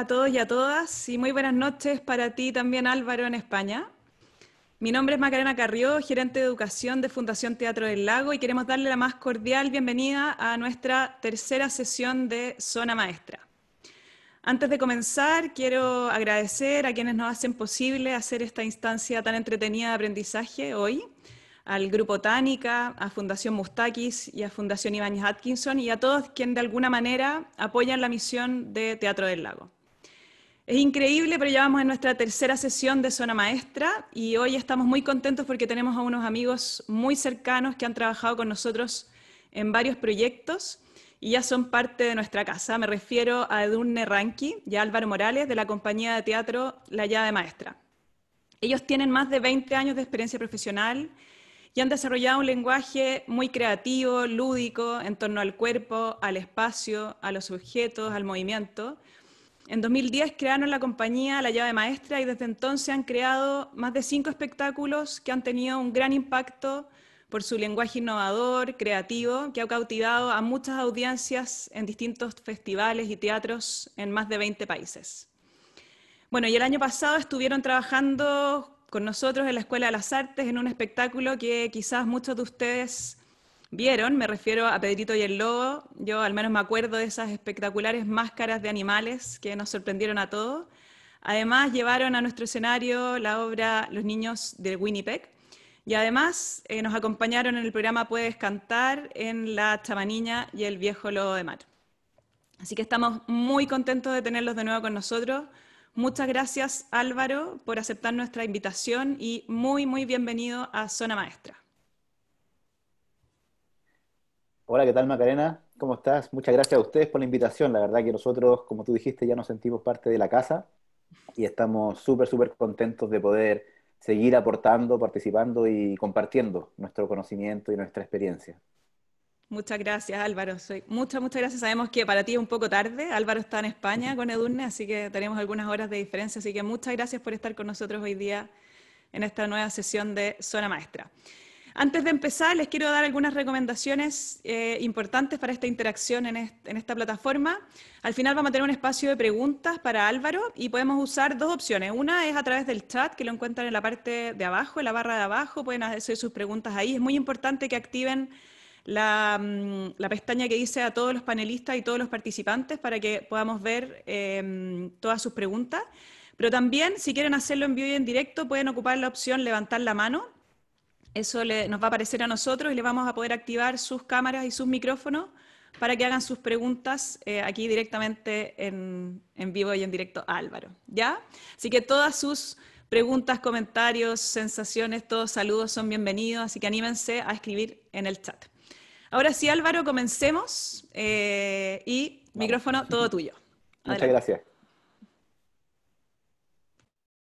a todos y a todas y muy buenas noches para ti también Álvaro en España. Mi nombre es Macarena Carrió, gerente de educación de Fundación Teatro del Lago y queremos darle la más cordial bienvenida a nuestra tercera sesión de Zona Maestra. Antes de comenzar, quiero agradecer a quienes nos hacen posible hacer esta instancia tan entretenida de aprendizaje hoy, al Grupo Tánica, a Fundación Mustakis y a Fundación Ibáñez Atkinson y a todos quienes de alguna manera apoyan la misión de Teatro del Lago. Es increíble, pero ya vamos en nuestra tercera sesión de Zona Maestra y hoy estamos muy contentos porque tenemos a unos amigos muy cercanos que han trabajado con nosotros en varios proyectos y ya son parte de nuestra casa. Me refiero a Edurne Ranqui y a Álvaro Morales de la compañía de teatro La Ya de Maestra. Ellos tienen más de 20 años de experiencia profesional y han desarrollado un lenguaje muy creativo, lúdico, en torno al cuerpo, al espacio, a los objetos, al movimiento en 2010 crearon la compañía La Llave Maestra y desde entonces han creado más de cinco espectáculos que han tenido un gran impacto por su lenguaje innovador, creativo, que ha cautivado a muchas audiencias en distintos festivales y teatros en más de 20 países. Bueno, y el año pasado estuvieron trabajando con nosotros en la Escuela de las Artes en un espectáculo que quizás muchos de ustedes vieron, me refiero a Pedrito y el Lobo. Yo al menos me acuerdo de esas espectaculares máscaras de animales que nos sorprendieron a todos. Además, llevaron a nuestro escenario la obra Los niños de Winnipeg. Y además eh, nos acompañaron en el programa Puedes Cantar en La Chamaniña y El Viejo Lobo de Mar. Así que estamos muy contentos de tenerlos de nuevo con nosotros. Muchas gracias Álvaro por aceptar nuestra invitación y muy, muy bienvenido a Zona Maestra. Hola, ¿qué tal Macarena? ¿Cómo estás? Muchas gracias a ustedes por la invitación. La verdad que nosotros, como tú dijiste, ya nos sentimos parte de la casa y estamos súper, súper contentos de poder seguir aportando, participando y compartiendo nuestro conocimiento y nuestra experiencia. Muchas gracias, Álvaro. Soy, muchas, muchas gracias. Sabemos que para ti es un poco tarde. Álvaro está en España con Edurne, así que tenemos algunas horas de diferencia. Así que muchas gracias por estar con nosotros hoy día en esta nueva sesión de Zona Maestra. Antes de empezar, les quiero dar algunas recomendaciones eh, importantes para esta interacción en, esta plataforma. Al final vamos a tener un espacio de preguntas para Álvaro y podemos usar dos opciones. Una es a través del chat, que lo encuentran en la parte de abajo, en la barra de abajo, pueden hacer sus preguntas ahí. Es muy importante que activen la, mm, pestaña que dice a todos los panelistas y todos los participantes para que podamos ver em, todas sus preguntas. Pero también, si quieren hacerlo en vivo y en directo, pueden ocupar la opción levantar la mano eso le, nos va a aparecer a nosotros y le vamos a poder activar sus cámaras y sus micrófonos para que hagan sus preguntas eh, aquí directamente en, vivo y en directo a Álvaro. ¿Ya? Así que todas sus preguntas, comentarios, sensaciones, todos saludos son bienvenidos, así que anímense a escribir en el chat. Ahora sí, Álvaro, comencemos eh, y micrófono todo tuyo. Muchas gracias.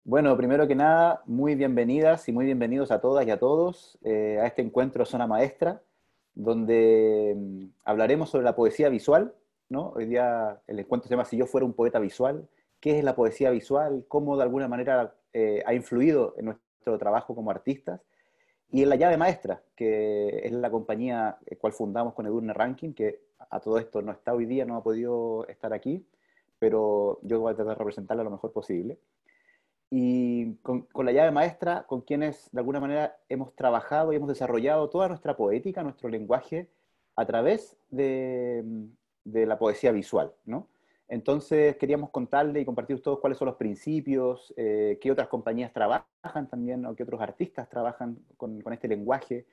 Bueno, primero que nada, muy bienvenidas y muy bienvenidos a todas y a todos eh, a este encuentro Zona Maestra, donde mm, hablaremos sobre la poesía visual. ¿no? Hoy día el encuentro se llama Si yo fuera un poeta visual. ¿Qué es la poesía visual? ¿Cómo de alguna manera eh, ha influido en nuestro trabajo como artistas? Y en la llave maestra, que es la compañía eh, cual fundamos con Edurne Ranking, que a todo esto no está hoy día, no ha podido estar aquí, pero yo voy a tratar de representarla lo mejor posible y con, la llave maestra, con quienes de alguna manera hemos trabajado y hemos desarrollado toda nuestra poética, nuestro lenguaje, a través de, la poesía visual, ¿no? Entonces queríamos contarle y compartir todos cuáles son los principios, eh, qué otras compañías trabajan también, o qué otros artistas trabajan con, este lenguaje,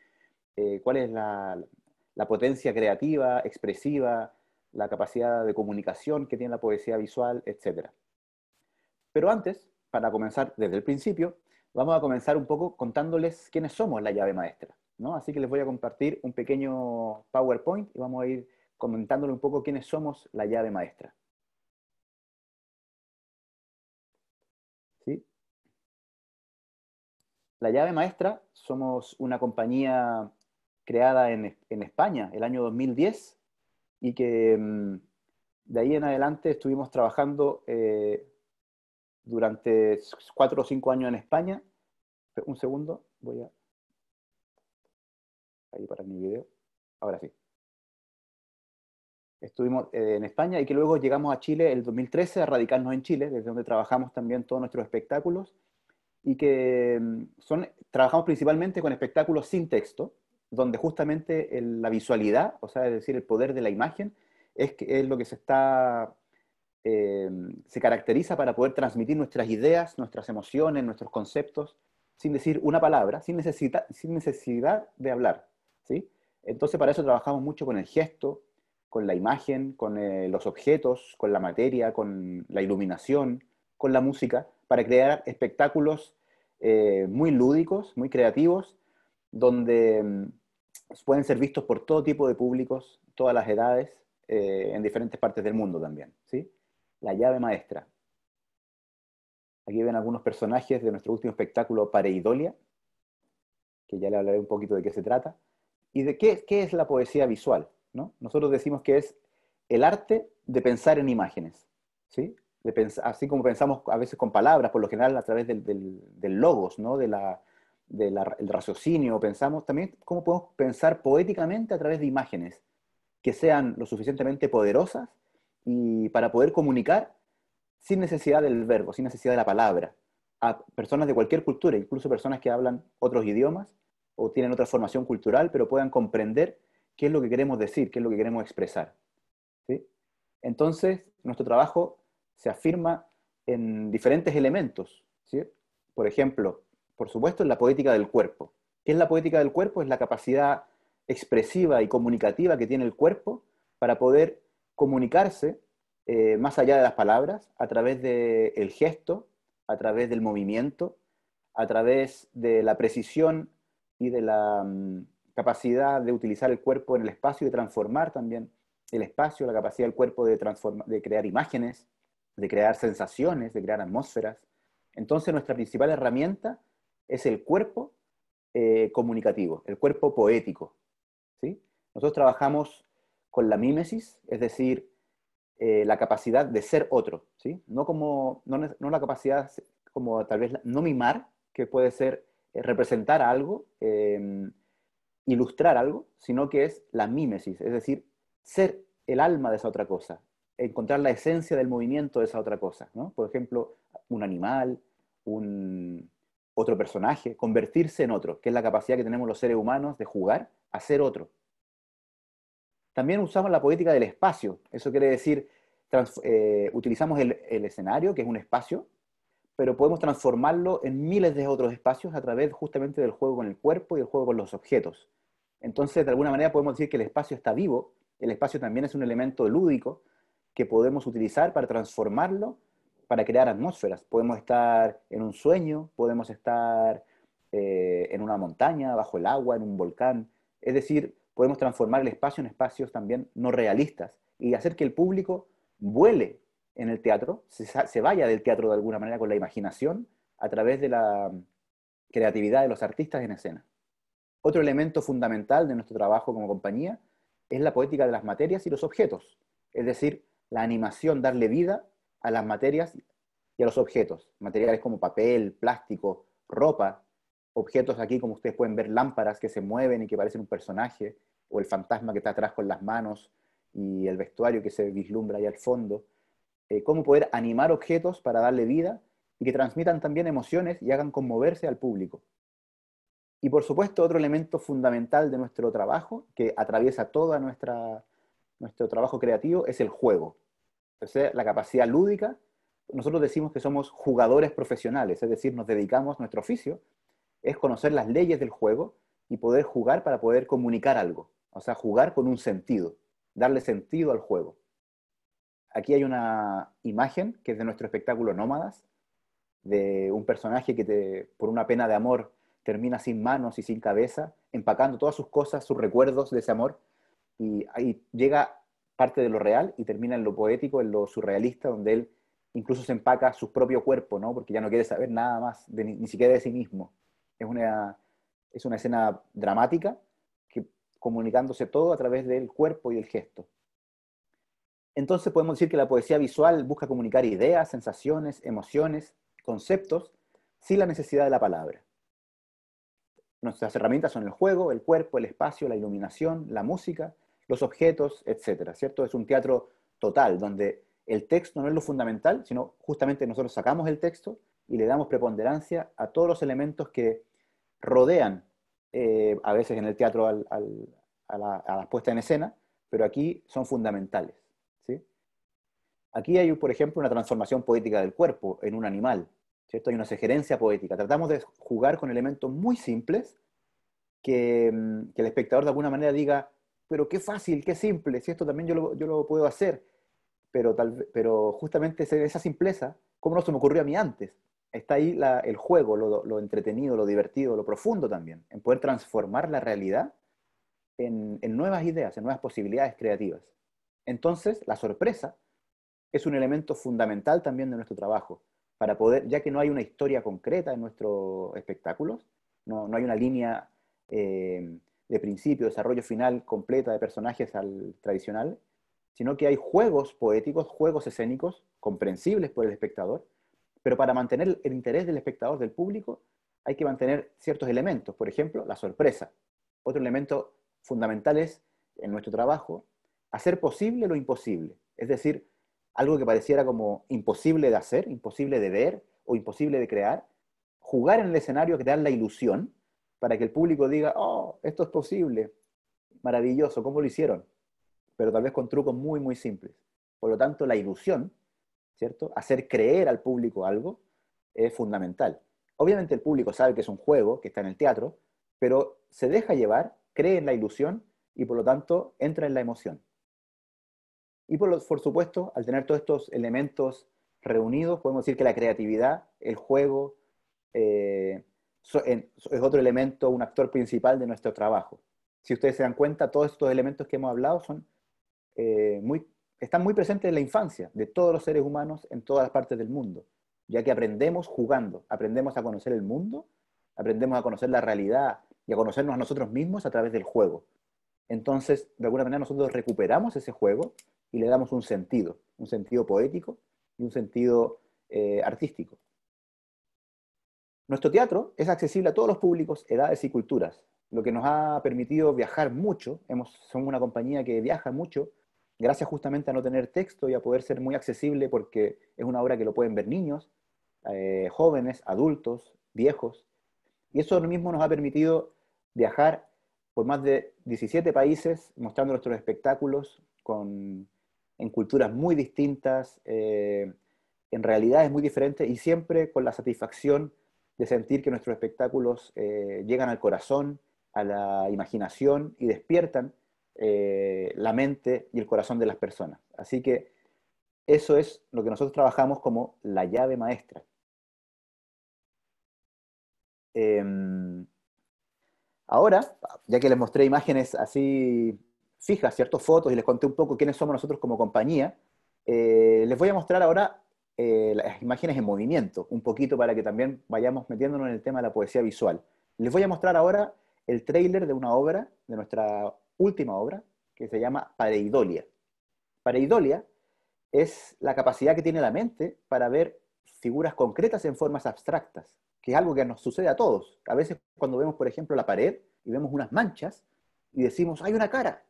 eh, cuál es la, la, potencia creativa, expresiva, la capacidad de comunicación que tiene la poesía visual, etc. Pero antes, para comenzar desde el principio, vamos a comenzar un poco contándoles quiénes somos la llave maestra. ¿no? Así que les voy a compartir un pequeño PowerPoint y vamos a ir comentándole un poco quiénes somos la llave maestra. La llave maestra somos una compañía creada en, en España el año 2010 y que mm, de ahí en adelante estuvimos trabajando eh, durante cuatro o cinco años en España. Un segundo, voy a... Ahí para mi video. Ahora sí. Estuvimos eh, en España y que luego llegamos a Chile el 2013 a radicarnos en Chile, desde donde trabajamos también todos nuestros espectáculos y que mm, son, trabajamos principalmente con espectáculos sin texto, donde justamente la visualidad, o sea, es decir, el poder de la imagen, es, es lo que se está eh, se caracteriza para poder transmitir nuestras ideas, nuestras emociones, nuestros conceptos, sin decir una palabra, sin, necesidad de hablar. ¿sí? Entonces para eso trabajamos mucho con el gesto, con la imagen, con eh, los objetos, con la materia, con la iluminación, con la música, para crear espectáculos eh, muy lúdicos, muy creativos, donde mm, pueden ser vistos por todo tipo de públicos, todas las edades, en diferentes partes del mundo también. ¿sí? la llave maestra. Aquí ven algunos personajes de nuestro último espectáculo Pareidolia, que ya le hablaré un poquito de qué se trata, y de qué, qué es la poesía visual. Nosotros decimos que es el arte de pensar en imágenes, ¿sí? De pensar, así como pensamos a veces con palabras, por lo general a través del, del, logos, ¿no? del de raciocinio, pensamos también cómo podemos pensar poéticamente a través de imágenes que sean lo suficientemente poderosas y para poder comunicar sin necesidad del verbo, sin necesidad de la palabra, a personas de cualquier cultura, incluso personas que hablan otros idiomas o tienen otra formación cultural, pero puedan comprender qué es lo que queremos decir, qué es lo que queremos expresar. ¿sí? Entonces, nuestro trabajo se afirma en diferentes elementos. ¿sí? Por ejemplo, por supuesto, en la poética del cuerpo. ¿Qué es la poética del cuerpo? Es la capacidad expresiva y comunicativa que tiene el cuerpo para poder comunicarse eh, más allá de las palabras, a través del gesto, a través del movimiento, a través de la precisión y de la mm, capacidad de utilizar el cuerpo en el espacio y de transformar también el espacio, la capacidad del cuerpo de, crear imágenes, de crear sensaciones, de crear atmósferas. Entonces nuestra principal herramienta es el cuerpo eh, comunicativo, el cuerpo poético. ¿sí? Nosotros trabajamos con la mímesis, es decir, eh, la capacidad de ser otro, ¿sí? No, como, no, la capacidad como tal vez no mimar, que puede ser eh, representar algo, em, ilustrar algo, sino que es la mímesis, es decir, ser el alma de esa otra cosa, encontrar la esencia del movimiento de esa otra cosa, ¿no? Por ejemplo, un animal, un otro personaje, convertirse en otro, que es la capacidad que tenemos los seres humanos de jugar a ser otro, también usamos la política del espacio. Eso quiere decir, eh, utilizamos el, escenario, que es un espacio, pero podemos transformarlo en miles de otros espacios a través justamente del juego con el cuerpo y el juego con los objetos. Entonces, de alguna manera podemos decir que el espacio está vivo, el espacio también es un elemento lúdico que podemos utilizar para transformarlo, para crear atmósferas. Podemos estar en un sueño, podemos estar eh, en una montaña, bajo el agua, en un volcán. Es decir, podemos transformar el espacio en espacios también no realistas y hacer que el público vuele en el teatro, se, vaya del teatro de alguna manera con la imaginación a través de la mm, creatividad de los artistas en escena. Otro elemento fundamental de nuestro trabajo como compañía es la poética de las materias y los objetos, es decir, la animación, darle vida a las materias y a los objetos, materiales como papel, plástico, ropa, objetos aquí, como ustedes pueden ver, lámparas que se mueven y que parecen un personaje, o el fantasma que está atrás con las manos y el vestuario que se vislumbra ahí al fondo. Eh, cómo poder animar objetos para darle vida y que transmitan también emociones y hagan conmoverse al público. Y por supuesto, otro elemento fundamental de nuestro trabajo, que atraviesa todo nuestro trabajo creativo, es el juego. decir la capacidad lúdica, nosotros decimos que somos jugadores profesionales, es decir, nos dedicamos nuestro oficio es conocer las leyes del juego y poder jugar para poder comunicar algo, o sea, jugar con un sentido, darle sentido al juego. Aquí hay una imagen que es de nuestro espectáculo Nómadas, de un personaje que por una pena de amor termina sin manos y sin cabeza, empacando todas sus cosas, sus recuerdos de ese amor, y ahí llega parte de lo real y termina en lo poético, en lo surrealista, donde él incluso se empaca su propio cuerpo, ¿no? porque ya no quiere saber nada más, ni siquiera de sí mismo. Es una, escena dramática, que, comunicándose todo a través del cuerpo y el gesto. Entonces podemos decir que la poesía visual busca comunicar ideas, sensaciones, emociones, conceptos, sin la necesidad de la palabra. Nuestras herramientas son el juego, el cuerpo, el espacio, la iluminación, la música, los objetos, etc. ¿cierto? Es un teatro total, donde el texto no es lo fundamental, sino justamente nosotros sacamos el texto y le damos preponderancia a todos los elementos que rodean, eh, a veces en el teatro, a, la, puestas puesta en escena, pero aquí son fundamentales. Aquí hay, por ejemplo, una transformación poética del cuerpo en un animal. ¿cierto? Hay una sugerencia poética. Tratamos de jugar con elementos muy simples que, mm, el espectador de alguna manera diga, pero qué fácil, qué simple, si esto también yo lo, puedo hacer. Pero, tal, pero justamente esa simpleza, ¿cómo no se me ocurrió a mí antes? está ahí el juego, lo, entretenido, lo divertido, lo profundo también, en poder transformar la realidad en, nuevas ideas, en nuevas posibilidades creativas. Entonces, la sorpresa es un elemento fundamental también de nuestro trabajo, para poder, ya que no hay una historia concreta en nuestros espectáculos, no, hay una línea eh, de principio, desarrollo final completa de personajes al tradicional, sino que hay juegos poéticos, juegos escénicos, comprensibles por el espectador, pero para mantener el interés del espectador, del público, hay que mantener ciertos elementos. Por ejemplo, la sorpresa. Otro elemento fundamental es, en nuestro trabajo, hacer posible lo imposible. Es decir, algo que pareciera como imposible de hacer, imposible de ver o imposible de crear, jugar en el escenario, crear la ilusión para que el público diga, oh, esto es posible, maravilloso, ¿cómo lo hicieron? Pero tal vez con trucos muy, muy simples. Por lo tanto, la ilusión ¿cierto? Hacer creer al público algo es fundamental. Obviamente el público sabe que es un juego, que está en el teatro, pero se deja llevar, cree en la ilusión y por lo tanto entra en la emoción. Y por, supuesto, al tener todos estos elementos reunidos, podemos decir que la creatividad, el juego, eh, es otro elemento, un actor principal de nuestro trabajo. Si ustedes se dan cuenta, todos estos elementos que hemos hablado son eh, muy están muy presentes en la infancia de todos los seres humanos en todas las partes del mundo, ya que aprendemos jugando, aprendemos a conocer el mundo, aprendemos a conocer la realidad y a conocernos a nosotros mismos a través del juego. Entonces, de alguna manera nosotros recuperamos ese juego y le damos un sentido, un sentido poético y un sentido eh, artístico. Nuestro teatro es accesible a todos los públicos, edades y culturas, lo que nos ha permitido viajar mucho. Hemos, somos una compañía que viaja mucho gracias justamente a no tener texto y a poder ser muy accesible porque es una obra que lo pueden ver niños, eh, jóvenes, adultos, viejos. Y eso mismo nos ha permitido viajar por más de 17 países mostrando nuestros espectáculos en culturas muy distintas, eh, en realidades muy diferentes y siempre con la satisfacción de sentir que nuestros espectáculos eh, llegan al corazón, a la imaginación y despiertan eh, la mente y el corazón de las personas. Así que eso es lo que nosotros trabajamos como la llave maestra. Em, ahora, ya que les mostré imágenes así fijas, ciertas fotos y les conté un poco quiénes somos nosotros como compañía, eh, les voy a mostrar ahora eh, las imágenes en movimiento, un poquito para que también vayamos metiéndonos en el tema de la poesía visual. Les voy a mostrar ahora el tráiler de una obra, de nuestra última obra, que se llama pareidolia. Pareidolia es la capacidad que tiene la mente para ver figuras concretas en formas abstractas, que es algo que nos sucede a todos. A veces cuando vemos, por ejemplo, la pared y vemos unas manchas y decimos, hay una cara.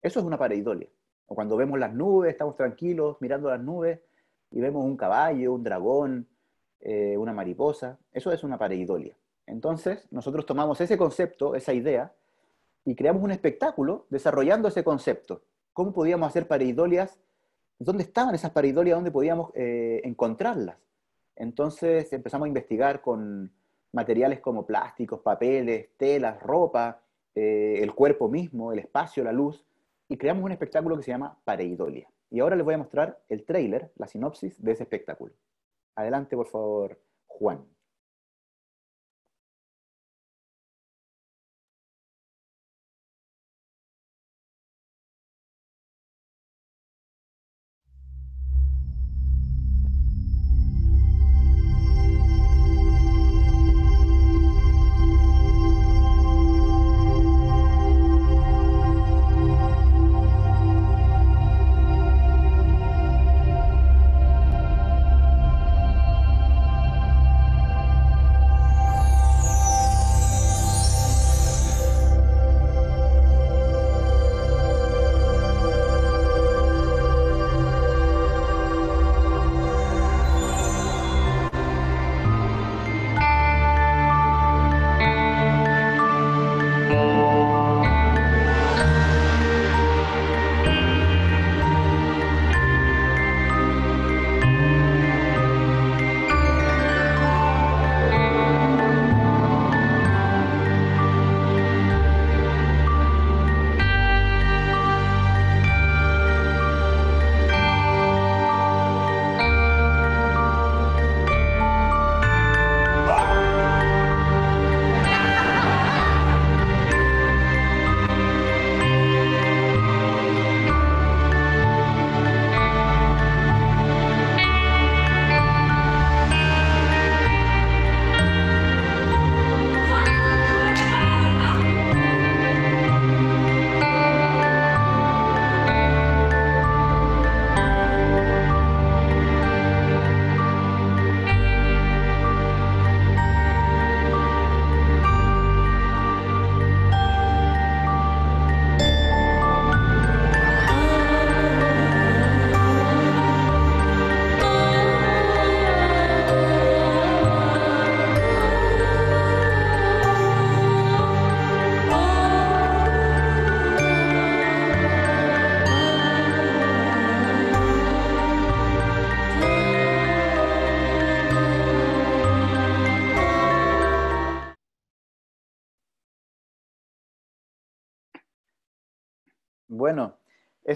Eso es una pareidolia. O cuando vemos las nubes, estamos tranquilos mirando las nubes y vemos un caballo, un dragón, eh, una mariposa. Eso es una pareidolia. Entonces, nosotros tomamos ese concepto, esa idea, y creamos un espectáculo desarrollando ese concepto. ¿Cómo podíamos hacer pareidolias? ¿Dónde estaban esas pareidolias? ¿Dónde podíamos eh, encontrarlas? Entonces empezamos a investigar con materiales como plásticos, papeles, telas, ropa, eh, el cuerpo mismo, el espacio, la luz, y creamos un espectáculo que se llama Pareidolia. Y ahora les voy a mostrar el trailer, la sinopsis de ese espectáculo. Adelante, por favor, Juan.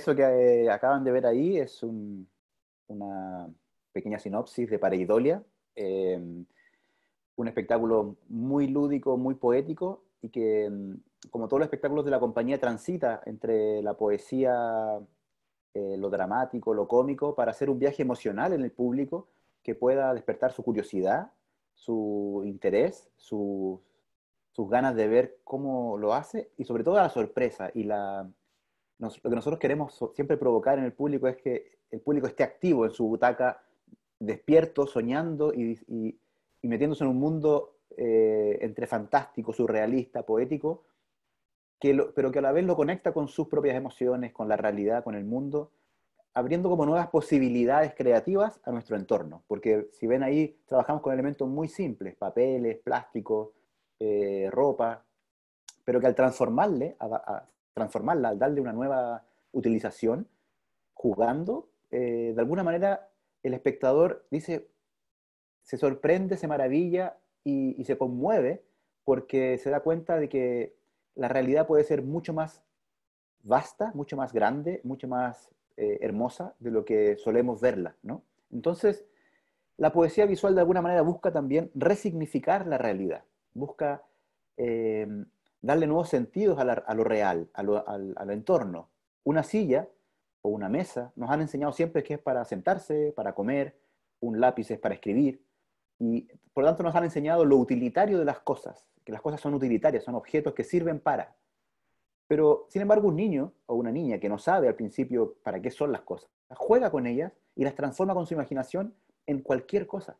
eso que eh, acaban de ver ahí es una pequeña sinopsis de Pareidolia, em, un espectáculo muy lúdico, muy poético y que, em, como todos los espectáculos de la compañía, transita entre la poesía, eh, lo dramático, lo cómico, para hacer un viaje emocional en el público que pueda despertar su curiosidad, su interés, sus ganas de ver cómo lo hace y sobre todo la sorpresa y la lo que nosotros queremos siempre provocar en el público es que el público esté activo en su butaca, despierto, soñando y, metiéndose en un mundo eh, entre fantástico, surrealista, poético, que pero que a la vez lo conecta con sus propias emociones, con la realidad, con el mundo, abriendo como nuevas posibilidades creativas a nuestro entorno. Porque si ven ahí, trabajamos con elementos muy simples, papeles, plástico, eh, ropa, pero que al transformarle, a, transformarla, darle una nueva utilización, jugando, eh, de alguna manera el espectador dice, se sorprende, se maravilla y, se conmueve porque se da cuenta de que la realidad puede ser mucho más vasta, mucho más grande, mucho más eh, hermosa de lo que solemos verla, Entonces, la poesía visual de alguna manera busca también resignificar la realidad, busca eh, darle nuevos sentidos a, lo real, al, entorno. Una silla o una mesa nos han enseñado siempre que es para sentarse, para comer, un lápiz es para escribir, y por lo tanto nos han enseñado lo utilitario de las cosas, que las cosas son utilitarias, son objetos que sirven para. Pero, sin embargo, un niño o una niña que no sabe al principio para qué son las cosas, juega con ellas y las transforma con su imaginación en cualquier cosa.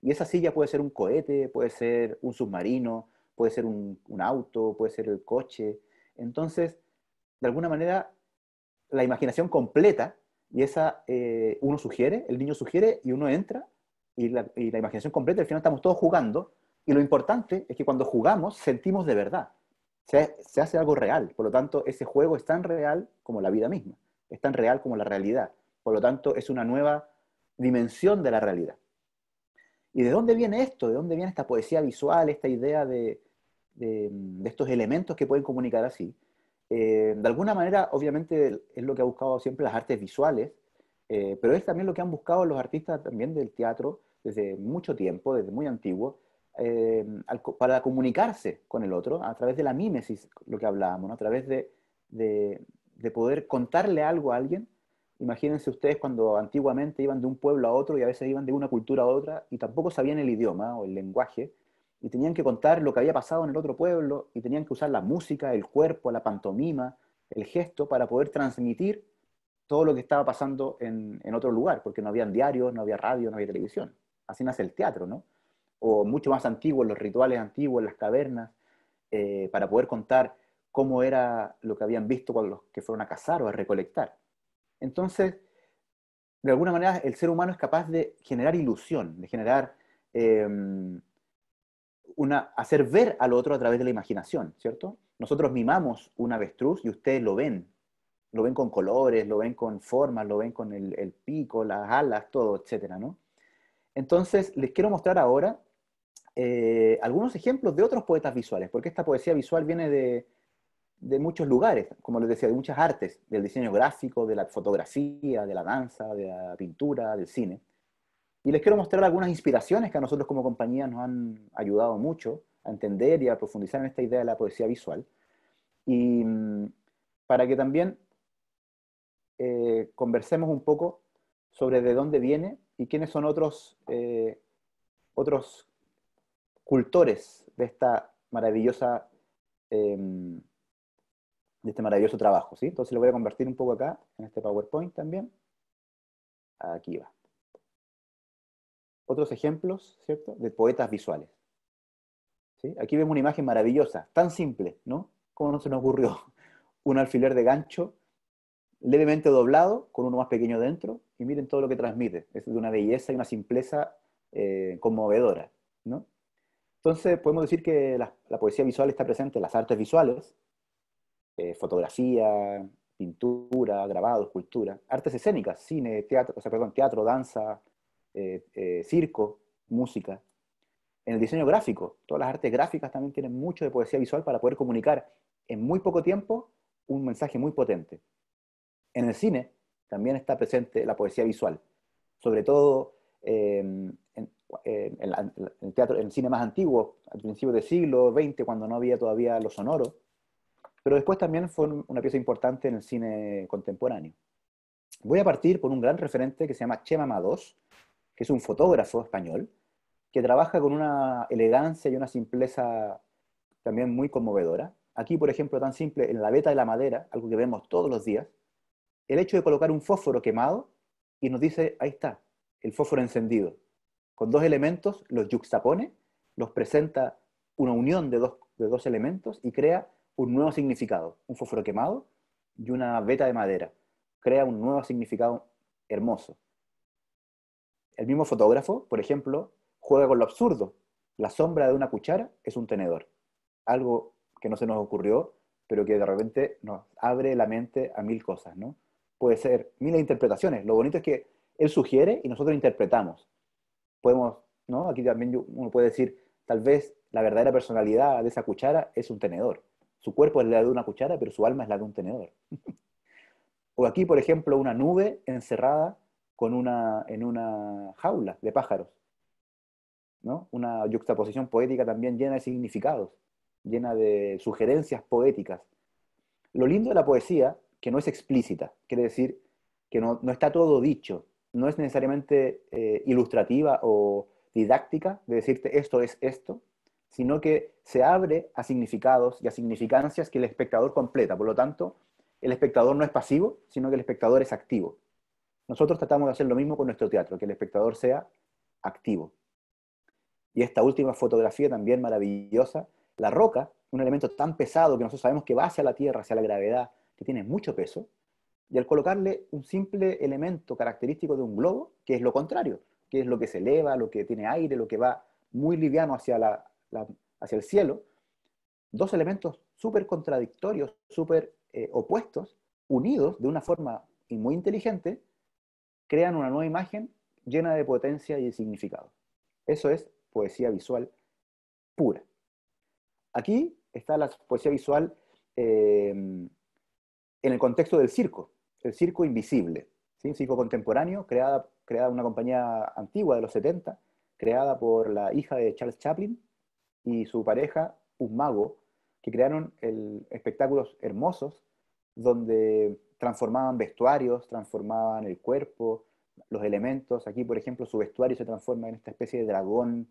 Y esa silla puede ser un cohete, puede ser un submarino, puede ser un, auto, puede ser el coche. Entonces, de alguna manera, la imaginación completa y esa eh, uno sugiere, el niño sugiere y uno entra y la, imaginación completa, al final estamos todos jugando y lo importante es que cuando jugamos sentimos de verdad, se, hace algo real, por lo tanto ese juego es tan real como la vida misma, es tan real como la realidad, por lo tanto es una nueva dimensión de la realidad. ¿Y de dónde viene esto? ¿De dónde viene esta poesía visual, esta idea de, eh, de, estos elementos que pueden comunicar así, eh, de alguna manera, obviamente, es lo que ha buscado siempre las artes visuales, eh, pero es también lo que han buscado los artistas también del teatro desde mucho tiempo, desde muy antiguo, para comunicarse con el otro a través de la mímesis, lo que hablábamos, a través de, poder contarle algo a alguien. Imagínense ustedes cuando antiguamente iban de un pueblo a otro y a veces iban de una cultura a otra y tampoco sabían el idioma o el lenguaje, y tenían que contar lo que había pasado en el otro pueblo y tenían que usar la música, el cuerpo, la pantomima, el gesto para poder transmitir todo lo que estaba pasando en, otro lugar, porque no habían diarios, no había radio, no había televisión. Así nace el teatro, ¿no? O mucho más antiguo, los rituales antiguos, las cavernas, eh, para poder contar cómo era lo que habían visto cuando los que fueron a cazar o a recolectar. Entonces, de alguna manera, el ser humano es capaz de generar ilusión, de generar em, hacer ver al otro a través de la imaginación, ¿cierto? Nosotros mimamos un avestruz y ustedes lo ven. Lo ven con colores, lo ven con formas, lo ven con el, pico, las alas, todo, etcétera, ¿no? Entonces, les quiero mostrar ahora eh, algunos ejemplos de otros poetas visuales, porque esta poesía visual viene de, muchos lugares, como les decía, de muchas artes, del diseño gráfico, de la fotografía, de la danza, de la pintura, del cine. Y les quiero mostrar algunas inspiraciones que a nosotros como compañía nos han ayudado mucho a entender y a profundizar en esta idea de la poesía visual. Y mm, para que también eh, conversemos un poco sobre de dónde viene y quiénes son otros, eh, otros cultores de esta maravillosa em, de este maravilloso trabajo. ¿sí? Entonces lo voy a convertir un poco acá, en este PowerPoint también. Aquí va otros ejemplos, ¿cierto?, de poetas visuales. Aquí vemos una imagen maravillosa, tan simple, ¿no? Como no se nos ocurrió? Un alfiler de gancho levemente doblado, con uno más pequeño dentro, y miren todo lo que transmite. Es de una belleza y una simpleza eh, conmovedora, ¿no? Entonces, podemos decir que la, poesía visual está presente en las artes visuales, eh, fotografía, pintura, grabado, escultura, artes escénicas, cine, teatro, o sea, teatro, danza, eh, eh, circo, música, en el diseño gráfico. Todas las artes gráficas también tienen mucho de poesía visual para poder comunicar en muy poco tiempo un mensaje muy potente. En el cine también está presente la poesía visual, sobre todo eh, en, teatro, en el cine más antiguo, al principio del siglo XX, cuando no había todavía lo sonoro, pero después también fue una pieza importante en el cine contemporáneo. Voy a partir por un gran referente que se llama Chema Mados, que es un fotógrafo español, que trabaja con una elegancia y una simpleza también muy conmovedora. Aquí, por ejemplo, tan simple, en la veta de la madera, algo que vemos todos los días, el hecho de colocar un fósforo quemado y nos dice, ahí está, el fósforo encendido. Con dos elementos los yuxtapone, los presenta una unión de dos, de dos elementos y crea un nuevo significado, un fósforo quemado y una veta de madera. Crea un nuevo significado hermoso. El mismo fotógrafo, por ejemplo, juega con lo absurdo. La sombra de una cuchara es un tenedor. Algo que no se nos ocurrió, pero que de repente nos abre la mente a mil cosas, ¿no? Puede ser mil interpretaciones. Lo bonito es que él sugiere y nosotros interpretamos. Podemos, ¿no? Aquí también uno puede decir, tal vez la verdadera personalidad de esa cuchara es un tenedor. Su cuerpo es la de una cuchara, pero su alma es la de un tenedor. o aquí, por ejemplo, una nube encerrada con una, en una jaula de pájaros. ¿no? Una juxtaposición poética también llena de significados, llena de sugerencias poéticas. Lo lindo de la poesía, que no es explícita, quiere decir que no, está todo dicho, no es necesariamente eh, ilustrativa o didáctica de decirte esto es esto, sino que se abre a significados y a significancias que el espectador completa. Por lo tanto, el espectador no es pasivo, sino que el espectador es activo. Nosotros tratamos de hacer lo mismo con nuestro teatro, que el espectador sea activo. Y esta última fotografía también maravillosa, la roca, un elemento tan pesado que nosotros sabemos que va hacia la Tierra, hacia la gravedad, que tiene mucho peso, y al colocarle un simple elemento característico de un globo, que es lo contrario, que es lo que se eleva, lo que tiene aire, lo que va muy liviano hacia, el cielo, dos elementos súper contradictorios, súper eh, opuestos, unidos de una forma muy inteligente, crean una nueva imagen llena de potencia y de significado. Eso es poesía visual pura. Aquí está la poesía visual eh, en el contexto del circo, el circo invisible, un circo contemporáneo, creada, creada una compañía antigua de los 70, creada por la hija de Charles Chaplin y su pareja, un mago, que crearon el, espectáculos hermosos donde transformaban vestuarios, transformaban el cuerpo, los elementos. Aquí, por ejemplo, su vestuario se transforma en esta especie de dragón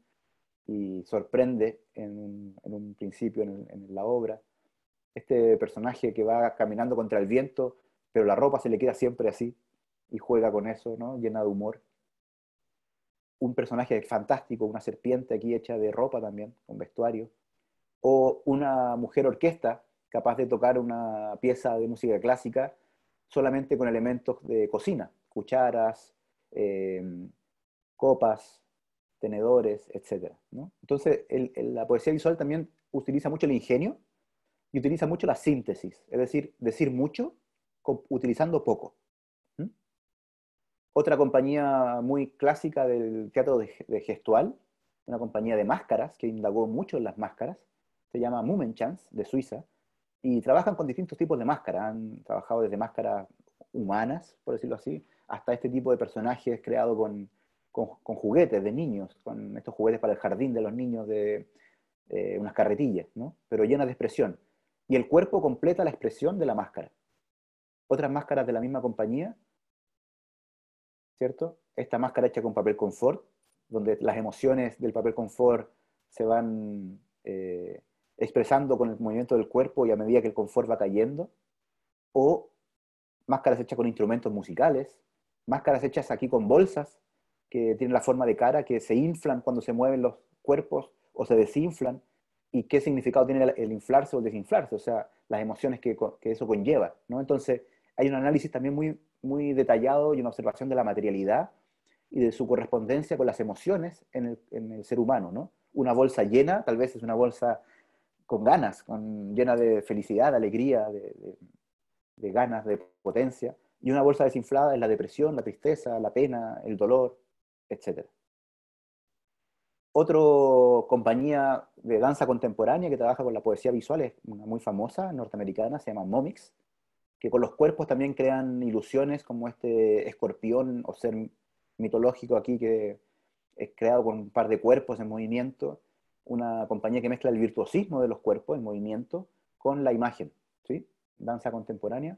y sorprende en, un principio en, la obra. Este personaje que va caminando contra el viento, pero la ropa se le queda siempre así y juega con eso, ¿no? llena de humor. Un personaje fantástico, una serpiente aquí hecha de ropa también, con vestuario. O una mujer orquesta capaz de tocar una pieza de música clásica solamente con elementos de cocina, cucharas, eh, copas, tenedores, etc. Entonces, la poesía visual también utiliza mucho el ingenio y utiliza mucho la síntesis, es decir, decir mucho utilizando poco. Otra compañía muy clásica del teatro gestual, una compañía de máscaras que indagó mucho en las máscaras, se llama Mumenchans, de Suiza, y trabajan con distintos tipos de máscaras. Han trabajado desde máscaras humanas, por decirlo así, hasta este tipo de personajes creados con, juguetes de niños, con estos juguetes para el jardín de los niños de eh, unas carretillas, ¿no? pero llenas de expresión. Y el cuerpo completa la expresión de la máscara. Otras máscaras de la misma compañía, ¿cierto? Esta máscara hecha con papel confort, donde las emociones del papel confort se van... Eh, expresando con el movimiento del cuerpo y a medida que el confort va cayendo, o máscaras hechas con instrumentos musicales, máscaras hechas aquí con bolsas que tienen la forma de cara, que se inflan cuando se mueven los cuerpos o se desinflan, y qué significado tiene el, inflarse o desinflarse, o sea, las emociones que, eso conlleva. ¿no? Entonces, hay un análisis también muy, muy detallado y una observación de la materialidad y de su correspondencia con las emociones en el, en el ser humano. ¿no? Una bolsa llena tal vez es una bolsa con ganas, con, llena de felicidad, alegría, de, de, ganas, de potencia. Y una bolsa desinflada es la depresión, la tristeza, la pena, el dolor, etc. Otra compañía de danza contemporánea que trabaja con la poesía visual es una muy famosa, norteamericana, se llama Momix, que con los cuerpos también crean ilusiones como este escorpión o ser mitológico aquí que es creado con un par de cuerpos en movimiento una compañía que mezcla el virtuosismo de los cuerpos, en movimiento, con la imagen, ¿sí? Danza contemporánea.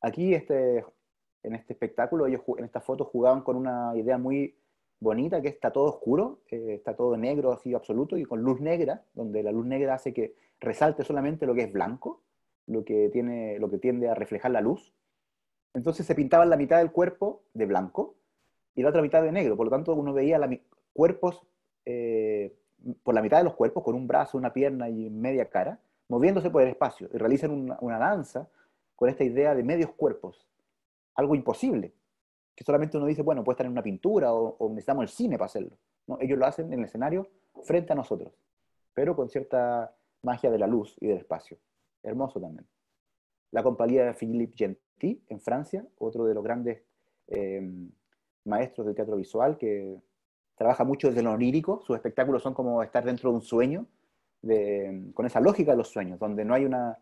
Aquí, este, en este espectáculo, ellos en esta foto jugaban con una idea muy bonita, que está todo oscuro, eh, está todo negro así absoluto y con luz negra, donde la luz negra hace que resalte solamente lo que es blanco, lo que, tiene, lo que tiende a reflejar la luz. Entonces se pintaban la mitad del cuerpo de blanco y la otra mitad de negro, por lo tanto uno veía la, cuerpos eh, por la mitad de los cuerpos con un brazo, una pierna y media cara, moviéndose por el espacio y realizan una, danza con esta idea de medios cuerpos, algo imposible, que solamente uno dice, bueno, puede estar en una pintura o, necesitamos el cine para hacerlo. Ellos lo hacen en el escenario frente a nosotros, pero con cierta magia de la luz y del espacio. Hermoso también. La compañía de Philippe Gentil en Francia, otro de los grandes eh, maestros del teatro visual que trabaja mucho desde lo onírico, sus espectáculos son como estar dentro de un sueño, de, con esa lógica de los sueños, donde no hay una,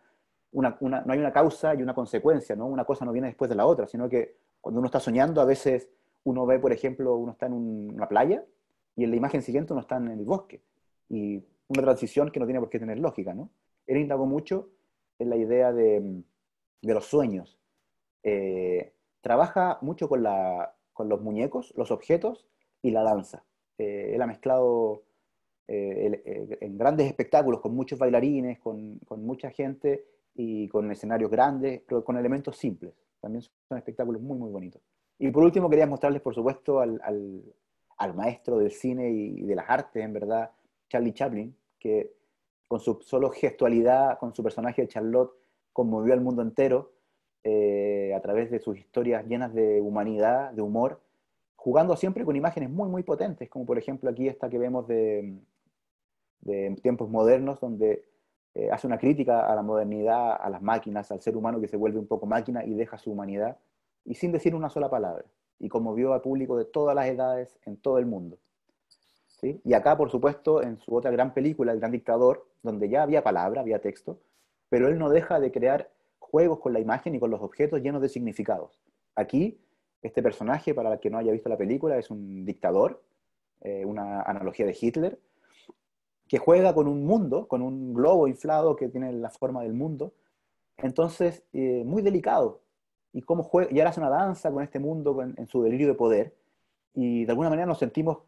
una, no hay una causa y una consecuencia, ¿no? una cosa no viene después de la otra, sino que cuando uno está soñando a veces uno ve, por ejemplo, uno está en una playa y en la imagen siguiente uno está en el bosque. Y una transición que no tiene por qué tener lógica, ¿no? Él indagó mucho en la idea de, de los sueños. Eh, trabaja mucho con, la, con los muñecos, los objetos y la danza. Eh, él ha mezclado eh, eh, en grandes espectáculos con muchos bailarines, con, mucha gente y con escenarios grandes, pero con elementos simples. También son espectáculos muy, muy bonitos. Y por último, quería mostrarles, por supuesto, al, maestro del cine y, de las artes, en verdad, Charlie Chaplin, que con su solo gestualidad, con su personaje de Charlotte, conmovió al mundo entero a través de sus historias llenas de humanidad, de humor jugando siempre con imágenes muy, muy potentes, como por ejemplo aquí esta que vemos de, tiempos modernos, donde eh, hace una crítica a la modernidad, a las máquinas, al ser humano que se vuelve un poco máquina y deja su humanidad, y sin decir una sola palabra, y conmovió al público de todas las edades en todo el mundo. Y acá, por supuesto, en su otra gran película, El Gran Dictador, donde ya había palabra, había texto, pero él no deja de crear juegos con la imagen y con los objetos llenos de significados. Aquí este personaje, para el que no haya visto la película, es un dictador, eh, una analogía de Hitler, que juega con un mundo, con un globo inflado que tiene la forma del mundo. Entonces, eh, muy delicado. Y, cómo juega, y ahora hace una danza con este mundo en su delirio de poder. Y de alguna manera nos sentimos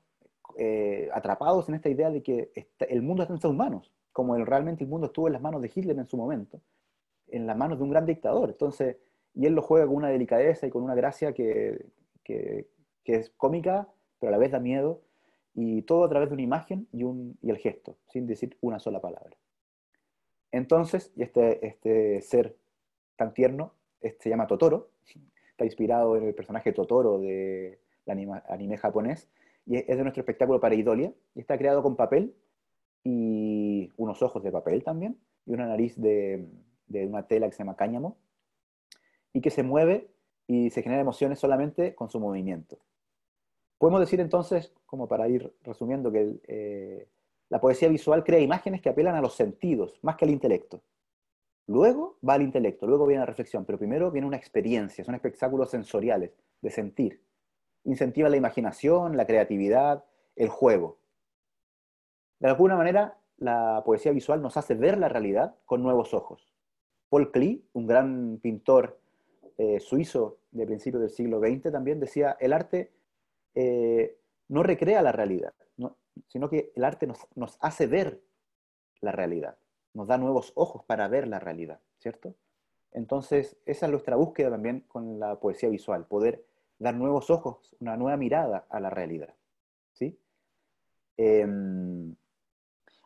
eh, atrapados en esta idea de que el mundo está en sus manos, como realmente el mundo estuvo en las manos de Hitler en su momento, en las manos de un gran dictador. Entonces, y él lo juega con una delicadeza y con una gracia que, es cómica, pero a la vez da miedo, y todo a través de una imagen y, un, y el gesto, sin decir una sola palabra. Entonces, este, este ser tan tierno este, se llama Totoro, está inspirado en el personaje Totoro del de anime, anime, japonés, y es de nuestro espectáculo para Idolia, y está creado con papel y unos ojos de papel también, y una nariz de, de una tela que se llama cáñamo, y que se mueve y se genera emociones solamente con su movimiento. Podemos decir entonces, como para ir resumiendo, que eh, la poesía visual crea imágenes que apelan a los sentidos, más que al intelecto. Luego va al intelecto, luego viene la reflexión, pero primero viene una experiencia, son espectáculos sensoriales, de sentir. Incentiva la imaginación, la creatividad, el juego. De alguna manera, la poesía visual nos hace ver la realidad con nuevos ojos. Paul Klee, un gran pintor eh, suizo de principios del siglo XX también decía, el arte eh, no recrea la realidad, sino que el arte nos, hace ver la realidad, nos da nuevos ojos para ver la realidad, ¿cierto? Entonces, esa es nuestra búsqueda también con la poesía visual, poder dar nuevos ojos, una nueva mirada a la realidad, ¿sí? Em,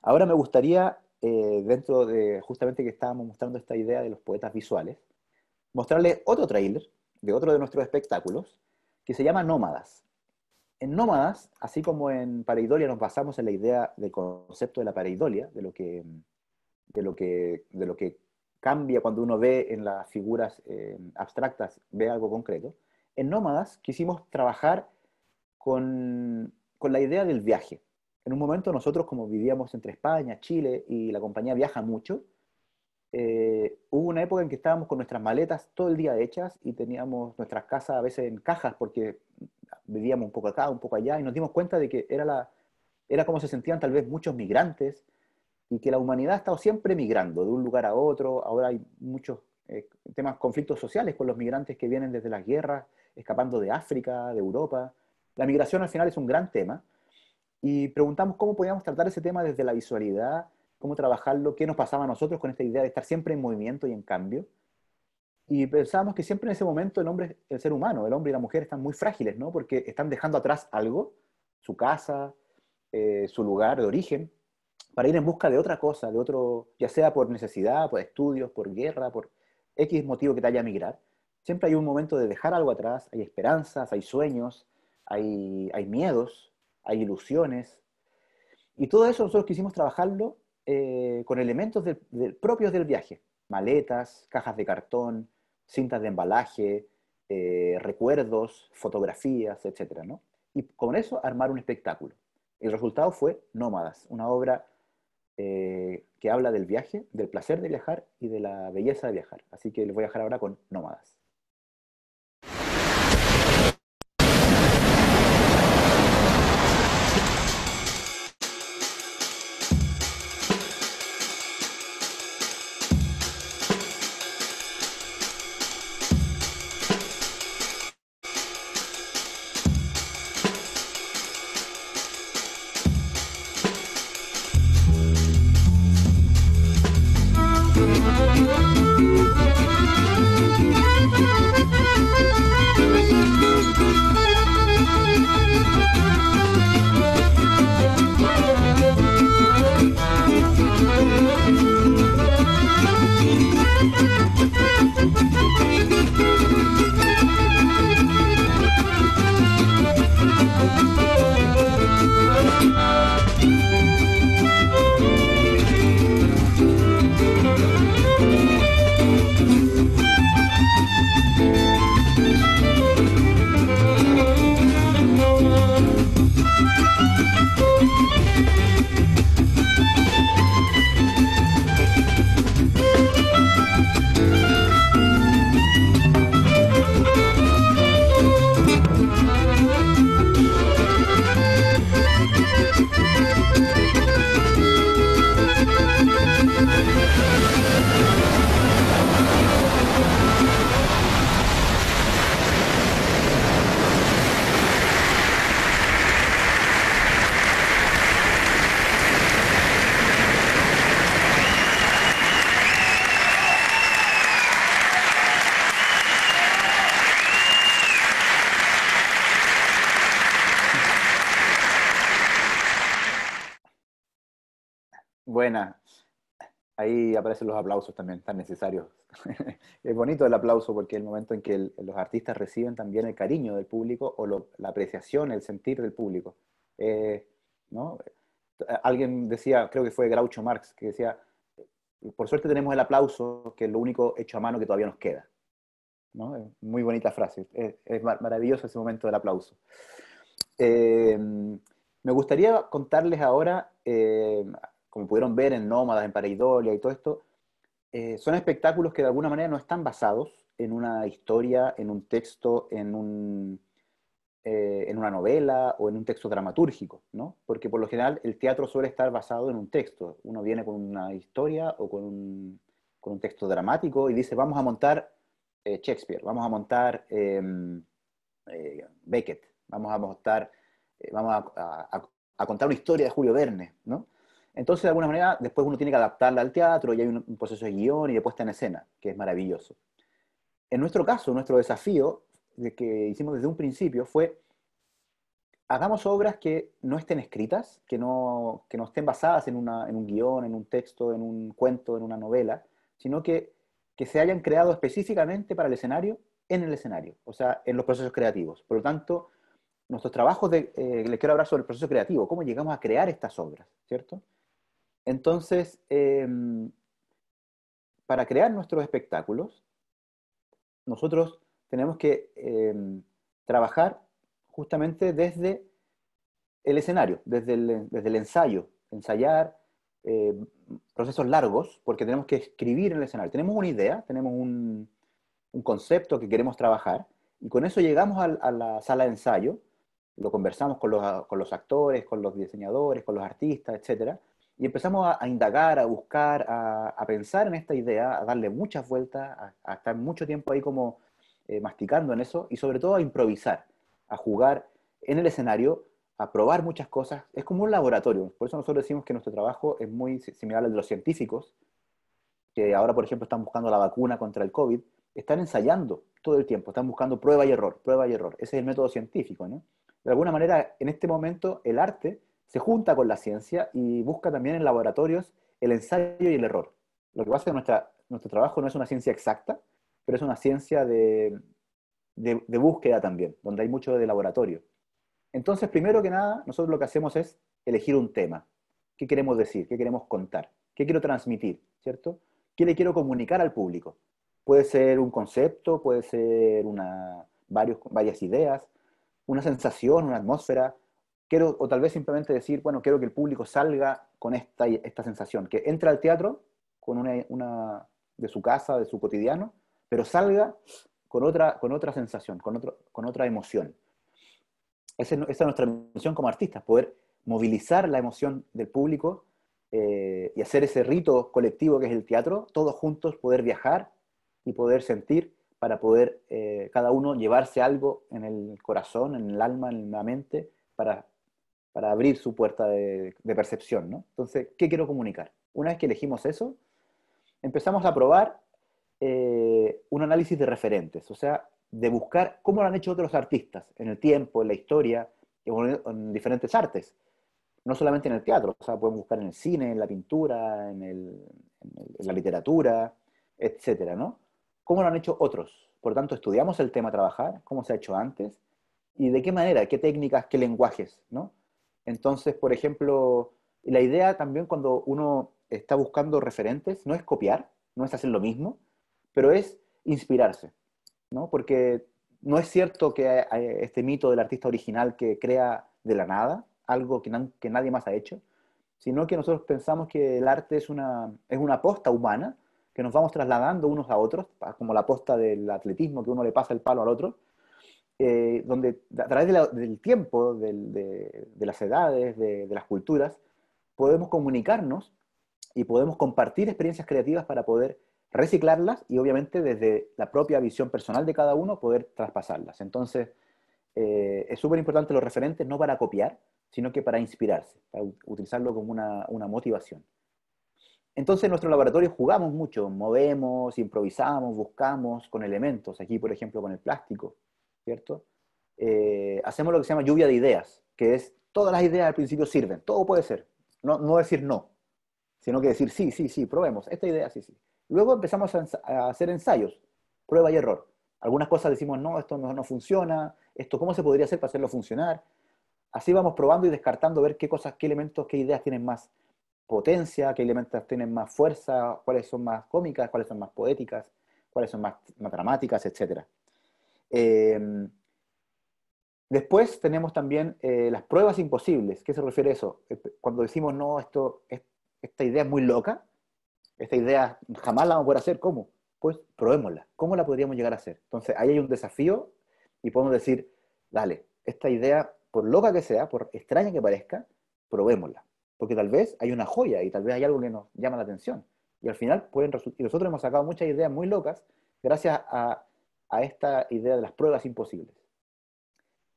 ahora me gustaría, eh, dentro de justamente que estábamos mostrando esta idea de los poetas visuales, Mostrarle otro tráiler de otro de nuestros espectáculos que se llama Nómadas. En Nómadas, así como en Pareidolia nos basamos en la idea del concepto de la pareidolia, de lo que, de lo que, de lo que cambia cuando uno ve en las figuras eh, abstractas, ve algo concreto, en Nómadas quisimos trabajar con, con la idea del viaje. En un momento nosotros, como vivíamos entre España, Chile y la compañía viaja mucho, eh, hubo una época en que estábamos con nuestras maletas todo el día hechas y teníamos nuestras casas a veces en cajas porque vivíamos un poco acá, un poco allá y nos dimos cuenta de que era, la, era como se sentían tal vez muchos migrantes y que la humanidad ha estado siempre migrando de un lugar a otro. Ahora hay muchos eh, temas, conflictos sociales con los migrantes que vienen desde las guerras, escapando de África, de Europa. La migración al final es un gran tema y preguntamos cómo podíamos tratar ese tema desde la visualidad cómo trabajarlo, qué nos pasaba a nosotros con esta idea de estar siempre en movimiento y en cambio. Y pensábamos que siempre en ese momento el hombre, el ser humano, el hombre y la mujer están muy frágiles, ¿no? Porque están dejando atrás algo, su casa, eh, su lugar de origen, para ir en busca de otra cosa, de otro, ya sea por necesidad, por estudios, por guerra, por X motivo que te haya migrar. Siempre hay un momento de dejar algo atrás, hay esperanzas, hay sueños, hay, hay miedos, hay ilusiones. Y todo eso nosotros quisimos trabajarlo eh, con elementos propios del viaje, maletas, cajas de cartón, cintas de embalaje, eh, recuerdos, fotografías, etc. Y con eso armar un espectáculo. El resultado fue Nómadas, una obra eh, que habla del viaje, del placer de viajar y de la belleza de viajar. Así que les voy a dejar ahora con Nómadas. ahí aparecen los aplausos también, tan necesarios. es bonito el aplauso porque es el momento en que los artistas reciben también el cariño del público o la apreciación, el sentir del público. Eh, Alguien decía, creo que fue Graucho Marx, que decía, por suerte tenemos el aplauso, que es lo único hecho a mano que todavía nos queda. Muy bonita frase, es, maravilloso ese momento del aplauso. Eh, me gustaría contarles ahora... Eh, como pudieron ver en Nómadas, en Paraidolia y todo esto, eh, son espectáculos que de alguna manera no están basados en una historia, en un texto, eh, en, una novela o en un texto dramatúrgico, ¿no? Porque por lo general el teatro suele estar basado en un texto. Uno viene con una historia o con un, texto dramático y dice, vamos a montar eh, Shakespeare, vamos a montar em, Beckett, vamos a montar, vamos a contar una historia de Julio Verne, ¿no? Entonces, de alguna manera, después uno tiene que adaptarla al teatro y hay un, proceso de guión y de puesta en escena, que es maravilloso. En nuestro caso, nuestro desafío que hicimos desde un principio fue hagamos obras que no estén escritas, que no, que no estén basadas en, un guión, en un texto, en un cuento, en una novela, sino que, que, se hayan creado específicamente para el escenario, en el escenario, o sea, en los procesos creativos. Por lo tanto, nuestros trabajos, de, eh, les quiero hablar sobre el proceso creativo, cómo llegamos a crear estas obras, ¿cierto? Entonces, em, para crear nuestros espectáculos, nosotros tenemos que em, trabajar justamente desde el escenario, desde el, ensayo, ensayar em, procesos largos, porque tenemos que escribir en el escenario. Tenemos una idea, tenemos un, concepto que queremos trabajar, y con eso llegamos a, la sala de ensayo, lo conversamos con los, con los, actores, con los diseñadores, con los artistas, etc. Y empezamos a, indagar, a buscar, a, pensar en esta idea, a darle muchas vueltas, a, estar mucho tiempo ahí como eh, masticando en eso y sobre todo a improvisar, a jugar en el escenario, a probar muchas cosas. Es como un laboratorio. Por eso nosotros decimos que nuestro trabajo es muy similar al de los científicos, que ahora, por ejemplo, están buscando la vacuna contra el COVID, están ensayando todo el tiempo, están buscando prueba y error, prueba y error. Ese es el método científico, ¿no? De alguna manera, en este momento, el arte se junta con la ciencia y busca también en laboratorios el ensayo y el error. Lo que pasa es que nuestro trabajo no es una ciencia exacta, pero es una ciencia de, búsqueda también, donde hay mucho de laboratorio. Entonces, primero que nada, nosotros lo que hacemos es elegir un tema. ¿Qué queremos decir? ¿Qué queremos contar? ¿Qué quiero transmitir? ¿Cierto? ¿Qué le quiero comunicar al público? Puede ser un concepto, puede ser varias ideas, una sensación, una atmósfera, o tal vez simplemente decir, bueno, quiero que el público salga con esta, esta sensación, que entra al teatro con una, de su casa, de su cotidiano, pero salga con otra, con otra sensación, con, otro, con otra emoción. Esa es, nuestra misión como artistas, poder movilizar la emoción del público eh, y hacer ese rito colectivo que es el teatro, todos juntos poder viajar y poder sentir para poder eh, cada uno llevarse algo en el corazón, en el alma, en la mente, para para abrir su puerta de, percepción, ¿no? Entonces, ¿qué quiero comunicar? Una vez que elegimos eso, empezamos a probar eh, un análisis de referentes, o sea, de buscar cómo lo han hecho otros artistas en el tiempo, en la historia, en diferentes artes. No solamente en el teatro, o sea, pueden buscar en el cine, en la pintura, en, la literatura, etcétera, ¿no? ¿Cómo lo han hecho otros? Por tanto, estudiamos el tema a trabajar, cómo se ha hecho antes y de qué manera, qué técnicas, qué lenguajes, ¿no? Entonces, por ejemplo, la idea también cuando uno está buscando referentes no es copiar, no es hacer lo mismo, pero es inspirarse, ¿no? Porque no es cierto que este mito del artista original que crea de la nada algo que, nadie más ha hecho, sino que nosotros pensamos que el arte es una, es humana que nos vamos trasladando unos a otros, como la posta del atletismo que uno le pasa el palo al otro, eh, donde a través del tiempo, de, las edades, de, las culturas, podemos comunicarnos y podemos compartir experiencias creativas para poder reciclarlas y obviamente desde la propia visión personal de cada uno poder traspasarlas. Entonces, eh, es súper importante los referentes no para copiar, sino que para inspirarse, para utilizarlo como una, una motivación. Entonces en nuestro laboratorio jugamos mucho, movemos, improvisamos, buscamos con elementos, aquí por ejemplo con el plástico, ¿cierto? Eh, hacemos lo que se llama lluvia de ideas, que es todas las ideas al principio sirven, todo puede ser. No, decir no, sino que decir sí, sí, sí, probemos, esta idea sí, sí. Luego empezamos a, hacer ensayos, prueba y error. Algunas cosas decimos, no, esto no, funciona, esto cómo se podría hacer para hacerlo funcionar. Así vamos probando y descartando ver qué cosas, qué elementos, qué ideas tienen más potencia, qué elementos tienen más fuerza, cuáles son más cómicas, cuáles son más poéticas, cuáles son más, dramáticas, etcétera. Em, después tenemos también eh, las pruebas imposibles. ¿Qué se refiere a eso? Eh, cuando decimos, no, esto, esta idea es muy loca, esta idea jamás la vamos a poder hacer, ¿cómo? Pues probémosla. ¿Cómo la podríamos llegar a hacer? Entonces, ahí hay un desafío y podemos decir, dale, esta idea, por loca que sea, por extraña que parezca, probémosla. Porque tal vez hay una joya y tal vez hay algo que nos llama la atención. Y al final pueden resultar. Y nosotros hemos sacado muchas ideas muy locas gracias a a esta idea de las pruebas imposibles.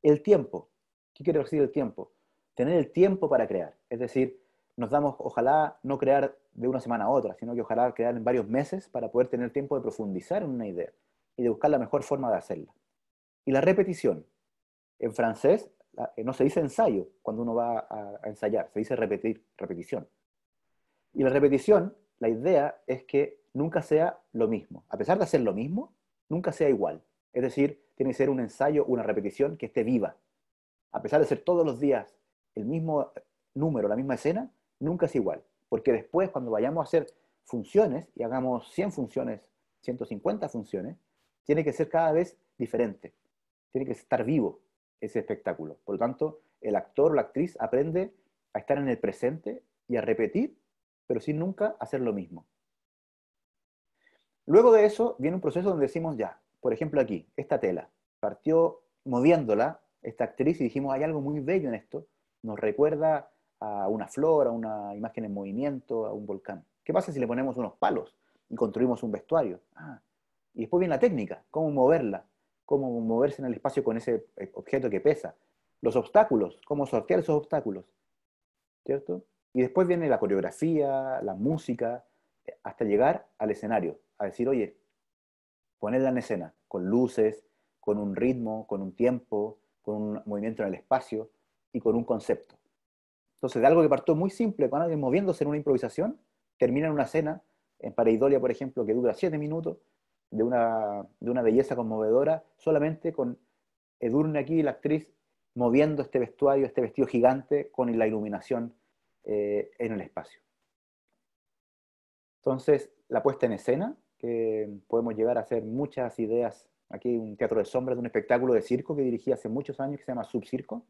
El tiempo. ¿Qué quiere decir el tiempo? Tener el tiempo para crear. Es decir, nos damos, ojalá, no crear de una semana a otra, sino que ojalá crear en varios meses para poder tener tiempo de profundizar en una idea y de buscar la mejor forma de hacerla. Y la repetición. En francés eh, no se dice ensayo cuando uno va a, ensayar, se dice repetir, repetición. Y la repetición, la idea es que nunca sea lo mismo. A pesar de hacer lo mismo, nunca sea igual. Es decir, tiene que ser un ensayo, una repetición que esté viva. A pesar de ser todos los días el mismo número, la misma escena, nunca es igual. Porque después, cuando vayamos a hacer funciones y hagamos 100 funciones, 150 funciones, tiene que ser cada vez diferente. Tiene que estar vivo ese espectáculo. Por lo tanto, el actor o la actriz aprende a estar en el presente y a repetir, pero sin nunca hacer lo mismo. Luego de eso viene un proceso donde decimos ya, por ejemplo aquí, esta tela, partió moviéndola esta actriz y dijimos, hay algo muy bello en esto, nos recuerda a una flor, a una imagen en movimiento, a un volcán. ¿Qué pasa si le ponemos unos palos y construimos un vestuario? Ah, y después viene la técnica, cómo moverla, cómo moverse en el espacio con ese eh, objeto que pesa, los obstáculos, cómo sortear esos obstáculos, ¿cierto? Y después viene la coreografía, la música, eh, hasta llegar al escenario a decir, oye, ponerla en escena, con luces, con un ritmo, con un tiempo, con un movimiento en el espacio y con un concepto. Entonces, de algo que partió muy simple, con alguien moviéndose en una improvisación, termina en una escena, en Pareidolia, por ejemplo, que dura siete minutos, de una, belleza conmovedora, solamente con Edurne aquí, la actriz, moviendo este vestuario, este vestido gigante, con la iluminación eh, en el espacio. Entonces, la puesta en escena que podemos llegar a hacer muchas ideas. Aquí un teatro de sombras de un espectáculo de circo que dirigí hace muchos años que se llama Subcirco,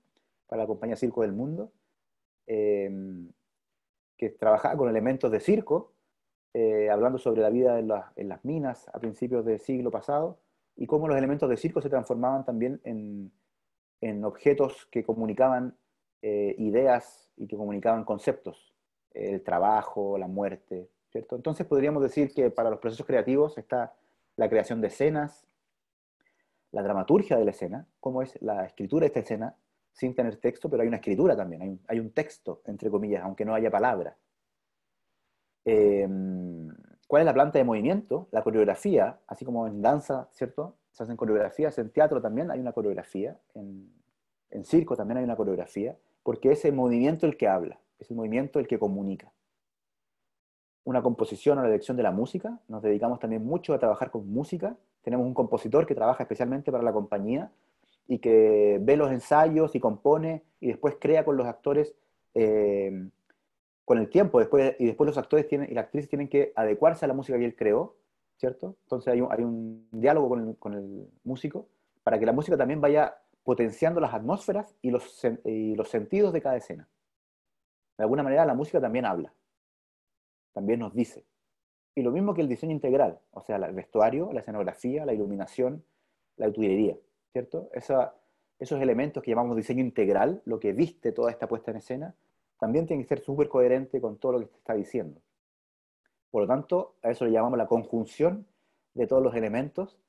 para la compañía Circo del Mundo, em, que trabajaba con elementos de circo, eh, hablando sobre la vida en, las minas a principios del siglo pasado y cómo los elementos de circo se transformaban también en, objetos que comunicaban eh, ideas y que comunicaban conceptos, el trabajo, la muerte, entonces podríamos decir que para los procesos creativos está la creación de escenas, la dramaturgia de la escena, cómo es la escritura de esta escena, sin tener texto, pero hay una escritura también, hay un, texto, entre comillas, aunque no haya palabra. Em, ¿Cuál es la planta de movimiento? La coreografía, así como en danza, ¿cierto? Se hacen coreografías, en teatro también hay una coreografía, en circo también hay una coreografía, porque es el movimiento el que habla, es el movimiento el que comunica una composición o la elección de la música. Nos dedicamos también mucho a trabajar con música. Tenemos un compositor que trabaja especialmente para la compañía y que ve los ensayos y compone y después crea con los actores eh, con el tiempo. Después, y después los actores tienen, y las actrices tienen que adecuarse a la música que él creó, ¿cierto? Entonces hay un, diálogo con el, músico para que la música también vaya potenciando las atmósferas y los, y los sentidos de cada escena. De alguna manera la música también habla también nos dice. Y lo mismo que el diseño integral, o sea, el vestuario, la escenografía, la iluminación, la utilería, ¿cierto? esos elementos que llamamos diseño integral, lo que viste toda esta puesta en escena, también tiene que ser súper coherente con todo lo que se está diciendo. Por lo tanto, a eso le llamamos la conjunción de todos los elementos.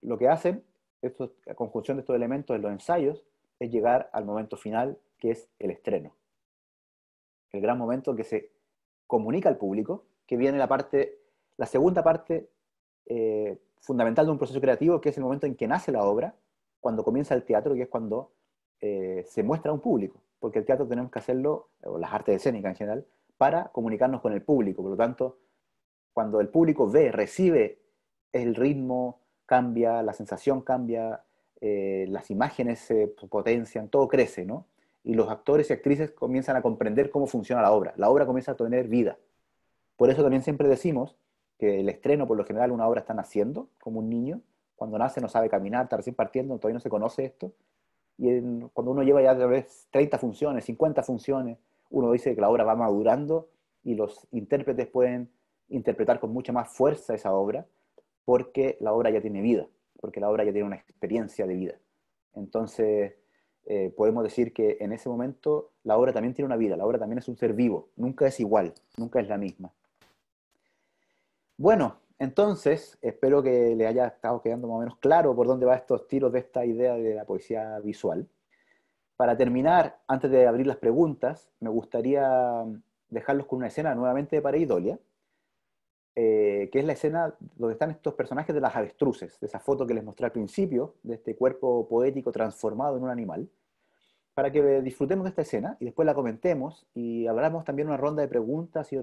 Lo que hacen, la conjunción de estos elementos en los ensayos, es llegar al momento final, que es el estreno. El gran momento que se comunica al público, que viene la parte, la segunda parte eh, fundamental de un proceso creativo, que es el momento en que nace la obra, cuando comienza el teatro, que es cuando eh, se muestra a un público, porque el teatro tenemos que hacerlo, o las artes escénicas en general, para comunicarnos con el público. Por lo tanto, cuando el público ve, recibe, el ritmo cambia, la sensación cambia, eh, las imágenes se potencian, todo crece, ¿no? y los actores y actrices comienzan a comprender cómo funciona la obra. La obra comienza a tener vida. Por eso también siempre decimos que el estreno, por lo general, una obra está naciendo, como un niño. Cuando nace no sabe caminar, está recién partiendo, todavía no se conoce esto. Y cuando uno lleva ya tal vez 30 funciones, 50 funciones, uno dice que la obra va madurando y los intérpretes pueden interpretar con mucha más fuerza esa obra porque la obra ya tiene vida, porque la obra ya tiene una experiencia de vida. Entonces, eh, podemos decir que en ese momento la obra también tiene una vida, la obra también es un ser vivo, nunca es igual, nunca es la misma. Bueno, entonces, espero que les haya estado quedando más o menos claro por dónde va estos tiros de esta idea de la poesía visual. Para terminar, antes de abrir las preguntas, me gustaría dejarlos con una escena nuevamente de Pareidolia, eh, que es la escena donde están estos personajes de las avestruces, de esa foto que les mostré al principio, de este cuerpo poético transformado en un animal, para que disfrutemos de esta escena y después la comentemos y hablamos también una ronda de preguntas y,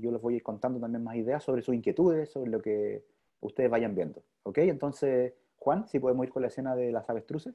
yo les voy a ir contando también más ideas sobre sus inquietudes, sobre lo que ustedes vayan viendo. ¿Ok? Entonces, Juan, si podemos ir con la escena de las avestruces.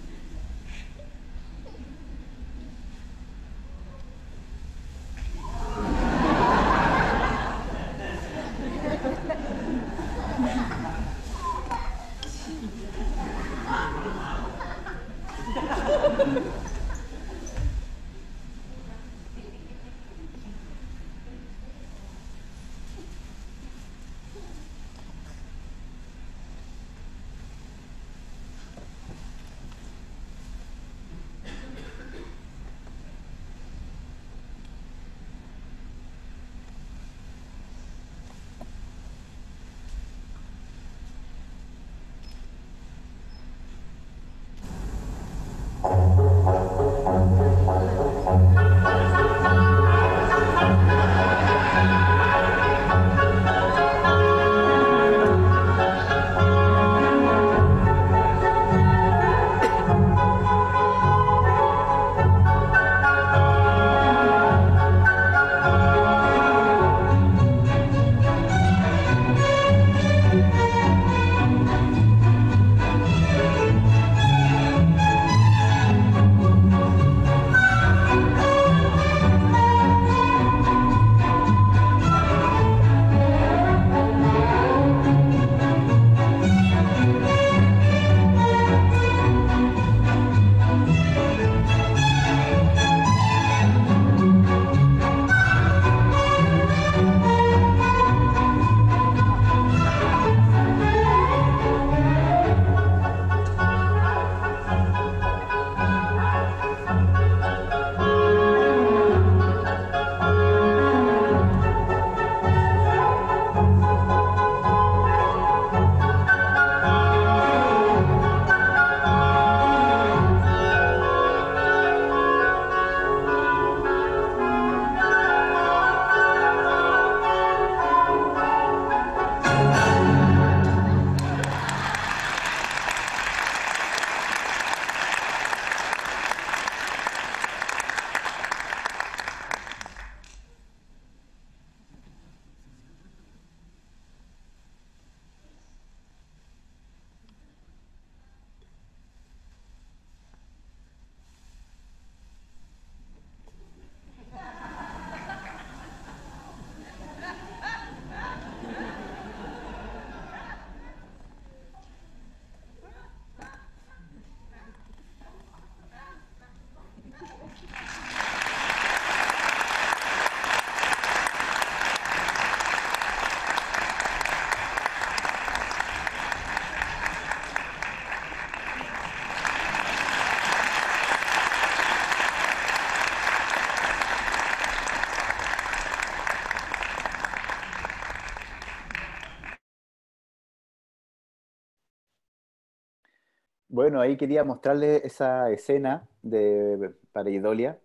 Bueno, ahí quería mostrarles esa escena de Pareidolia,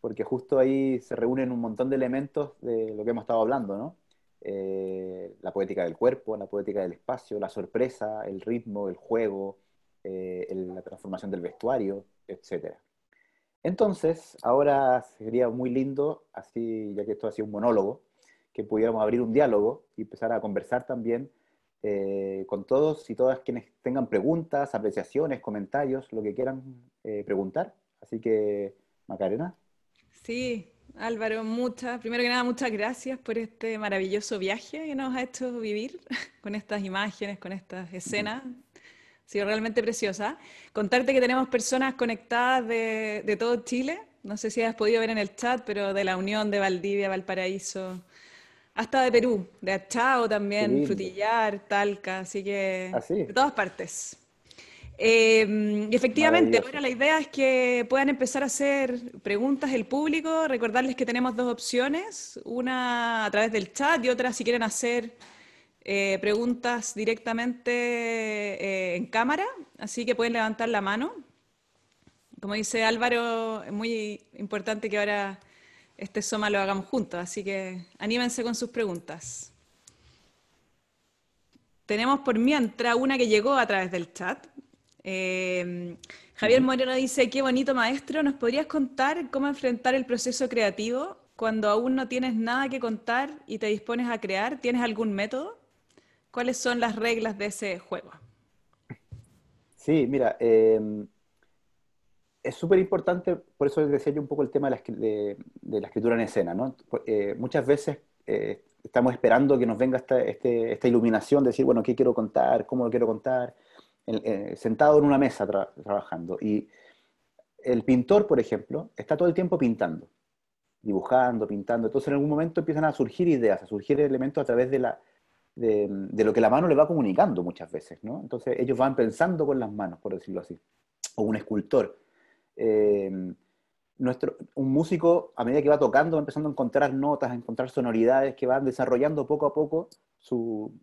porque justo ahí se reúnen un montón de elementos de lo que hemos estado hablando, ¿no? Eh, la poética del cuerpo, la poética del espacio, la sorpresa, el ritmo, el juego, eh, la transformación del vestuario, etc. Entonces, ahora sería muy lindo, así ya que esto ha sido un monólogo, que pudiéramos abrir un diálogo y empezar a conversar también eh, con todos y todas quienes tengan preguntas, apreciaciones, comentarios, lo que quieran eh, preguntar. Así que, Macarena. Sí, Álvaro, muchas, primero que nada, muchas gracias por este maravilloso viaje que nos ha hecho vivir con estas imágenes, con estas escenas. Ha sido realmente preciosa. Contarte que tenemos personas conectadas de todo Chile. No sé si has podido ver en el chat, pero de la Unión, de Valdivia, Valparaíso, hasta de Perú, de Achao también, Frutillar, Talca, así que ah, de todas partes. Eh, efectivamente, ahora la idea es que puedan empezar a hacer preguntas el público, recordarles que tenemos dos opciones, una a través del chat y otra si quieren hacer eh, preguntas directamente eh, en cámara, así que pueden levantar la mano. Como dice Álvaro, es muy importante que ahora este Soma lo hagamos juntos, así que anímense con sus preguntas. Tenemos por mientras una que llegó a través del chat. Eh, Javier Moreno dice, qué bonito maestro, ¿nos podrías contar cómo enfrentar el proceso creativo cuando aún no tienes nada que contar y te dispones a crear? ¿Tienes algún método? ¿Cuáles son las reglas de ese juego? Sí, mira, em, es súper importante, por eso decía yo un poco el tema de la, escritura en escena, ¿no? Eh, muchas veces eh, estamos esperando que nos venga esta, este, esta, iluminación de decir, bueno, ¿qué quiero contar? ¿Cómo lo quiero contar? Eh, sentado en una mesa trabajando. Y el pintor, por ejemplo, está todo el tiempo pintando, dibujando, pintando. Entonces en algún momento empiezan a surgir ideas, a surgir elementos a través de, la, de lo que la mano le va comunicando muchas veces, ¿no? Entonces ellos van pensando con las manos, por decirlo así. O un escultor Em, nuestro, un músico, a medida que va tocando, va empezando a encontrar notas, a encontrar sonoridades que van desarrollando poco a poco su,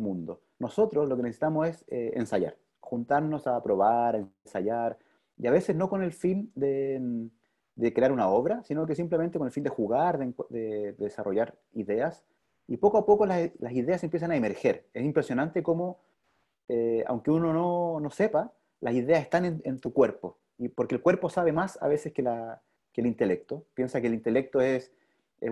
mundo. Nosotros lo que necesitamos es eh, ensayar, juntarnos a probar, ensayar, y a veces no con el fin em, de, crear una obra, sino que simplemente con el fin de jugar, de, desarrollar ideas, y poco a poco las, ideas empiezan a emerger. Es impresionante cómo, eh, aunque uno no, sepa, las ideas están en tu cuerpo y porque el cuerpo sabe más a veces que, la, el intelecto. Piensa que el intelecto es, tal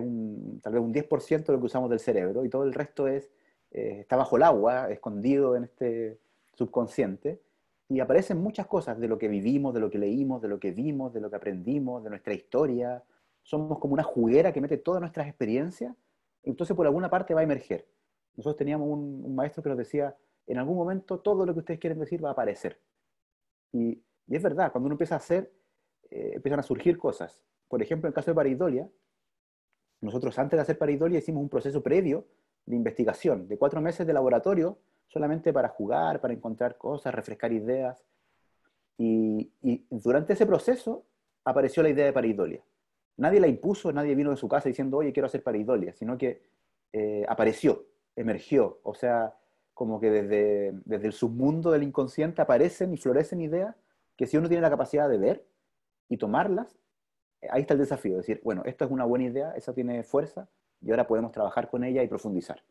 vez un 10% de lo que usamos del cerebro y todo el resto es, eh, está bajo el agua, escondido en este subconsciente. Y aparecen muchas cosas de lo que vivimos, de lo que leímos, de lo que vimos, de lo que aprendimos, de nuestra historia. Somos como una juguera que mete todas nuestras experiencias, y entonces por alguna parte va a emerger. Nosotros teníamos un, un maestro que nos decía, en algún momento todo lo que ustedes quieren decir va a aparecer. Y y es verdad, cuando uno empieza a hacer, eh, empiezan a surgir cosas. Por ejemplo, en el caso de Paridolia, nosotros antes de hacer Paridolia hicimos un proceso previo de investigación, de cuatro meses de laboratorio, solamente para jugar, para encontrar cosas, refrescar ideas. Y, durante ese proceso apareció la idea de Paridolia. Nadie la impuso, nadie vino de su casa diciendo, oye, quiero hacer Paridolia, sino que eh, apareció, emergió. O sea, como que desde, desde el submundo del inconsciente aparecen y florecen ideas que si uno tiene la capacidad de ver y tomarlas, eh, ahí está el desafío, decir, bueno, esta es una buena idea, esa tiene fuerza y ahora podemos trabajar con ella y profundizar.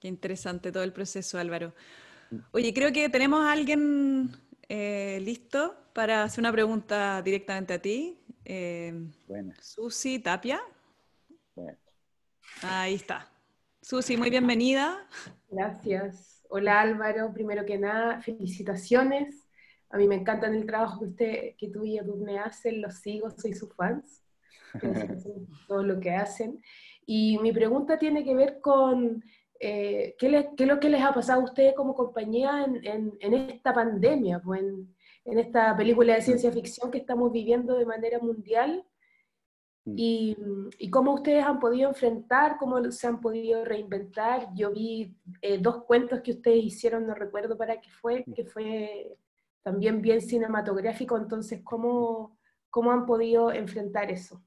Qué interesante todo el proceso, Álvaro. Mm. Oye, creo que tenemos a alguien eh, listo para hacer una pregunta directamente a ti. Eh, Susi Tapia. Ahí está. Susi, muy bienvenida. Gracias. Hola Álvaro, primero que nada, felicitaciones. A mí me encanta el trabajo que usted, que tú y Edurne hacen, los sigo, soy su fans. todo lo que hacen. Y mi pregunta tiene que ver con eh, ¿qué, es lo que les ha pasado a ustedes como compañía en, esta pandemia, pues, en, esta película de ciencia ficción que estamos viviendo de manera mundial Mm. Mm, y, cómo ustedes han podido enfrentar, cómo se han podido reinventar. Yo vi eh, dos cuentos que ustedes hicieron, no recuerdo para qué fue, mm. que fue también bien cinematográfico. Entonces, ¿cómo, cómo han podido enfrentar eso?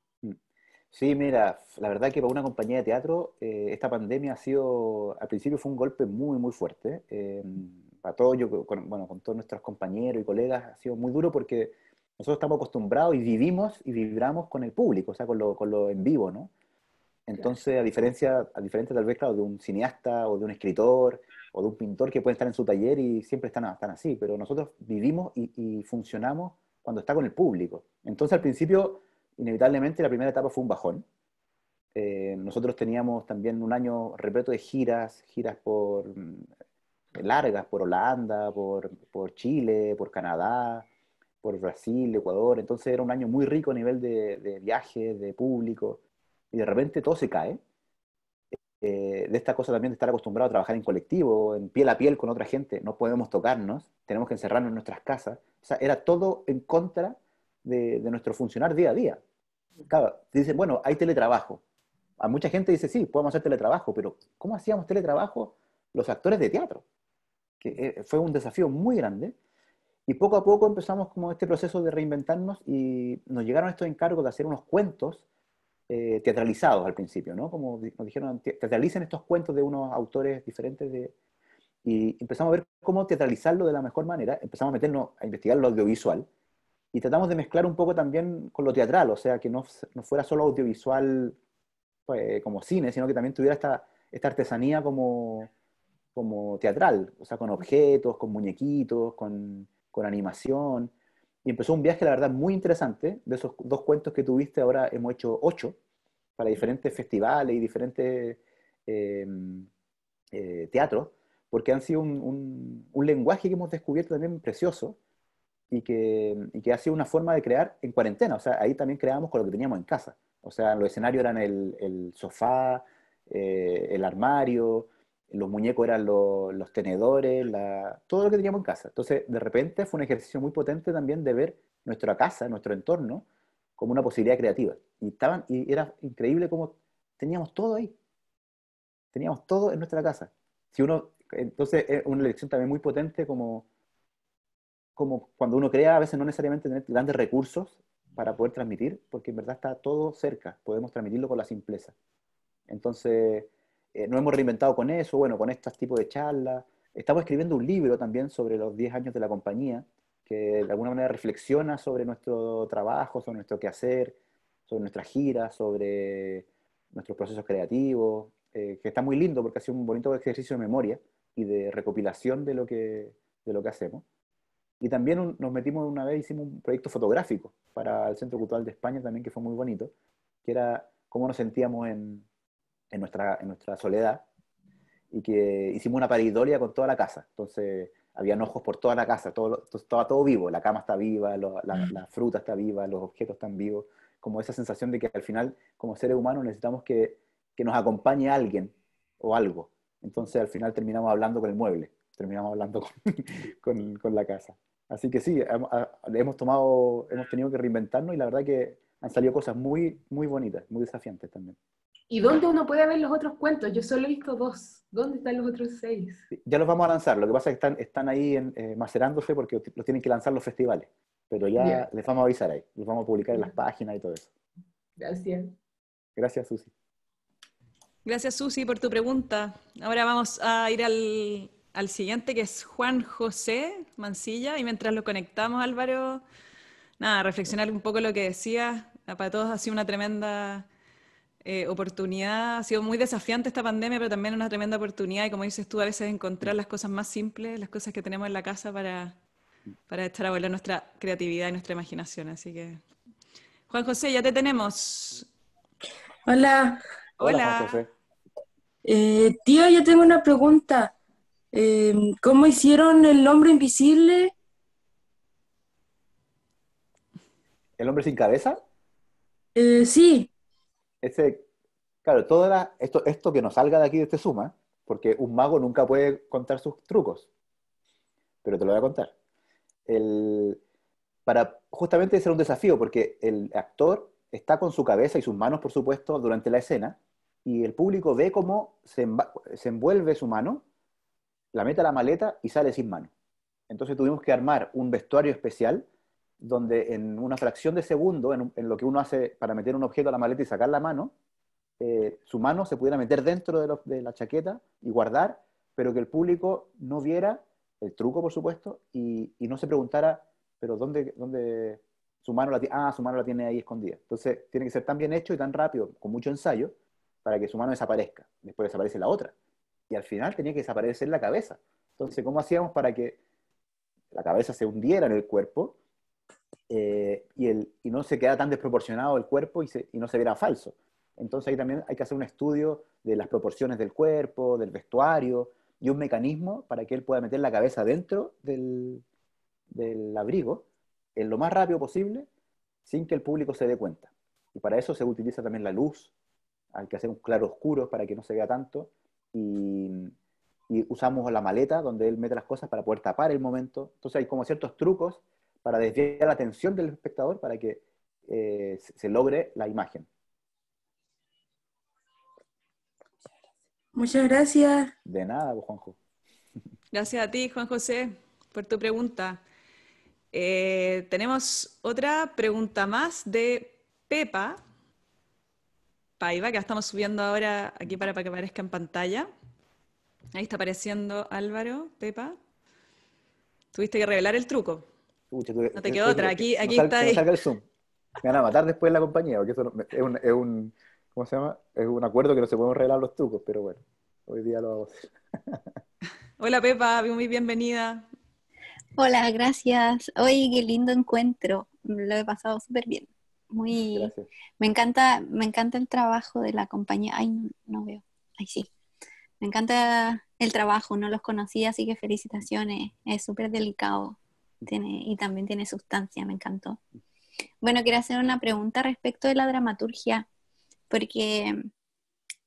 Sí, mira, la verdad que para una compañía de teatro eh, esta pandemia ha sido, al principio fue un golpe muy, muy fuerte. Em, para todos, yo, bueno, con todos nuestros compañeros y colegas ha sido muy duro porque nosotros estamos acostumbrados y vivimos y vibramos con el público, o sea, con lo, con lo en vivo, ¿no? Entonces, a diferencia, a diferencia tal vez, claro, de un cineasta o de un escritor o de un pintor que puede estar en su taller y siempre están, están así, pero nosotros vivimos y, funcionamos cuando está con el público. Entonces, al principio, inevitablemente, la primera etapa fue un bajón. Eh, nosotros teníamos también un año repleto de giras, giras por mm, largas, por Holanda, por, por Chile, por Canadá, por Brasil, Ecuador, entonces era un año muy rico a nivel de, viajes, de público, y de repente todo se cae. Eh, de esta cosa también de estar acostumbrado a trabajar en colectivo, en piel a piel con otra gente, no podemos tocarnos, tenemos que encerrarnos en nuestras casas. O sea, era todo en contra de, nuestro funcionar día a día. Claro, dicen, bueno, hay teletrabajo. A mucha gente dice, sí, podemos hacer teletrabajo, pero ¿cómo hacíamos teletrabajo los actores de teatro? Que eh, fue un desafío muy grande y poco a poco empezamos como este proceso de reinventarnos y nos llegaron estos encargos de hacer unos cuentos eh, teatralizados al principio, ¿no? Como nos dijeron, teatralicen estos cuentos de unos autores diferentes de... Y empezamos a ver cómo teatralizarlo de la mejor manera, empezamos a meternos a investigar lo audiovisual y tratamos de mezclar un poco también con lo teatral, o sea, que no, no fuera solo audiovisual pues, como cine, sino que también tuviera esta, esta artesanía como, como teatral, o sea, con objetos, con muñequitos, con con animación. Y empezó un viaje, la verdad, muy interesante. De esos dos cuentos que tuviste, ahora hemos hecho ocho para diferentes festivales y diferentes em, eh, teatros, porque han sido un, lenguaje que hemos descubierto también precioso y que, ha sido una forma de crear en cuarentena. O sea, ahí también creábamos con lo que teníamos en casa. O sea, los escenarios eran el, sofá, eh, el armario, los muñecos eran los, tenedores, todo lo que teníamos en casa. Entonces, de repente fue un ejercicio muy potente también de ver nuestra casa, nuestro entorno, como una posibilidad creativa. Y, estaban, y era increíble cómo teníamos todo ahí. Teníamos todo en nuestra casa. Si uno, entonces, es una elección también muy potente como, como cuando uno crea, a veces no necesariamente tener grandes recursos para poder transmitir, porque en verdad está todo cerca, podemos transmitirlo con la simpleza. Entonces, eh, no hemos reinventado con eso, bueno, con estos tipo de charlas. Estamos escribiendo un libro también sobre los 10 años de la compañía, que de alguna manera reflexiona sobre nuestro trabajo, sobre nuestro quehacer, sobre nuestras giras, sobre nuestros procesos creativos, eh, que está muy lindo porque ha sido un bonito ejercicio de memoria y de recopilación de lo que, lo que hacemos. Y también nos metimos una vez, hicimos un proyecto fotográfico para el Centro Cultural de España también, que fue muy bonito, que era cómo nos sentíamos en, en nuestra, en nuestra soledad y que hicimos una paridolia con toda la casa. Entonces, habían ojos por toda la casa, todo, estaba todo vivo, la cama está viva, mm. la, fruta está viva, los objetos están vivos, como esa sensación de que al final, como seres humanos, necesitamos que, que nos acompañe alguien o algo. Entonces, al final terminamos hablando con el mueble, terminamos hablando con, con, con la casa. Así que sí, ah, hemos, tomado, hemos tenido que reinventarnos y la verdad que han salido cosas muy, muy bonitas, muy desafiantes también. ¿Y dónde uno puede ver los otros cuentos? Yo solo he visto dos. ¿Dónde están los otros seis? Ya los vamos a lanzar. Lo que pasa es que están, están ahí en, eh, macerándose porque los tienen que lanzar los festivales. Pero ya les vamos a avisar ahí. Los vamos a publicar en las páginas y todo eso. Gracias. Gracias, Susi. Gracias, Susi, por tu pregunta. Ahora vamos a ir al, al siguiente, que es Juan José Mancilla. Y mientras lo conectamos, Álvaro, nada, reflexionar un poco lo que decía. Para todos ha sido una tremenda eh, oportunidad, ha sido muy desafiante esta pandemia, pero también una tremenda oportunidad y como dices tú, a veces encontrar las cosas más simples, las cosas que tenemos en la casa para, para echar a volar nuestra creatividad y nuestra imaginación. Así que, Juan José, ya te tenemos. Hola. Hola. Eh, tío, yo tengo una pregunta. Em, ¿Cómo hicieron el hombre invisible? ¿El hombre sin cabeza? Eh, sí ese, claro, todo esto, que nos salga de aquí de este suma, porque un mago nunca puede contar sus trucos, pero te lo voy a contar. para justamente ser un desafío, porque el actor está con su cabeza y sus manos, por supuesto, durante la escena, y el público ve cómo se, se envuelve su mano, la mete a la maleta y sale sin mano. Entonces tuvimos que armar un vestuario especial donde en una fracción de segundo, en, lo que uno hace para meter un objeto a la maleta y sacar la mano, eh, su mano se pudiera meter dentro de, la chaqueta y guardar, pero que el público no viera el truco, por supuesto, y, no se preguntara, pero ¿dónde, su, mano la ah, su mano la tiene ahí escondida? Entonces, tiene que ser tan bien hecho y tan rápido, con mucho ensayo, para que su mano desaparezca. Después desaparece la otra. Y al final tenía que desaparecer la cabeza. Entonces, ¿cómo hacíamos para que la cabeza se hundiera en el cuerpo? Eh, y, no se queda tan desproporcionado el cuerpo y, no se viera falso. Entonces ahí también hay que hacer un estudio de las proporciones del cuerpo, del vestuario y un mecanismo para que él pueda meter la cabeza dentro del, abrigo en lo más rápido posible sin que el público se dé cuenta. Y para eso se utiliza también la luz, hay que hacer un claro oscuro para que no se vea tanto y, y usamos la maleta donde él mete las cosas para poder tapar el momento. Entonces hay como ciertos trucos para desviar la atención del espectador para que eh, se logre la imagen. Muchas gracias. De nada, pues, Juanjo. Gracias a ti, Juan José, por tu pregunta. Eh, tenemos otra pregunta más de Pepa Paiva, que la estamos subiendo ahora aquí para, para que aparezca en pantalla. Ahí está apareciendo Álvaro, Pepa. Tuviste que revelar el truco no te quedó otra, aquí, aquí está. Me van a matar después la compañía, porque eso es, un, es, un, ¿Cómo se llama? Es un acuerdo que no se pueden regalar los trucos, pero bueno, hoy día lo hago Hola Pepa, muy bienvenida. Hola, gracias. Oye, qué lindo encuentro. Lo he pasado súper bien. Muy. Me encanta, me encanta el trabajo de la compañía. Ay, no, no veo. Ay, sí. Me encanta el trabajo, no los conocía, así que felicitaciones. Es súper delicado tiene, y también tiene sustancia, me encantó. Bueno, quería hacer una pregunta respecto de la dramaturgia, porque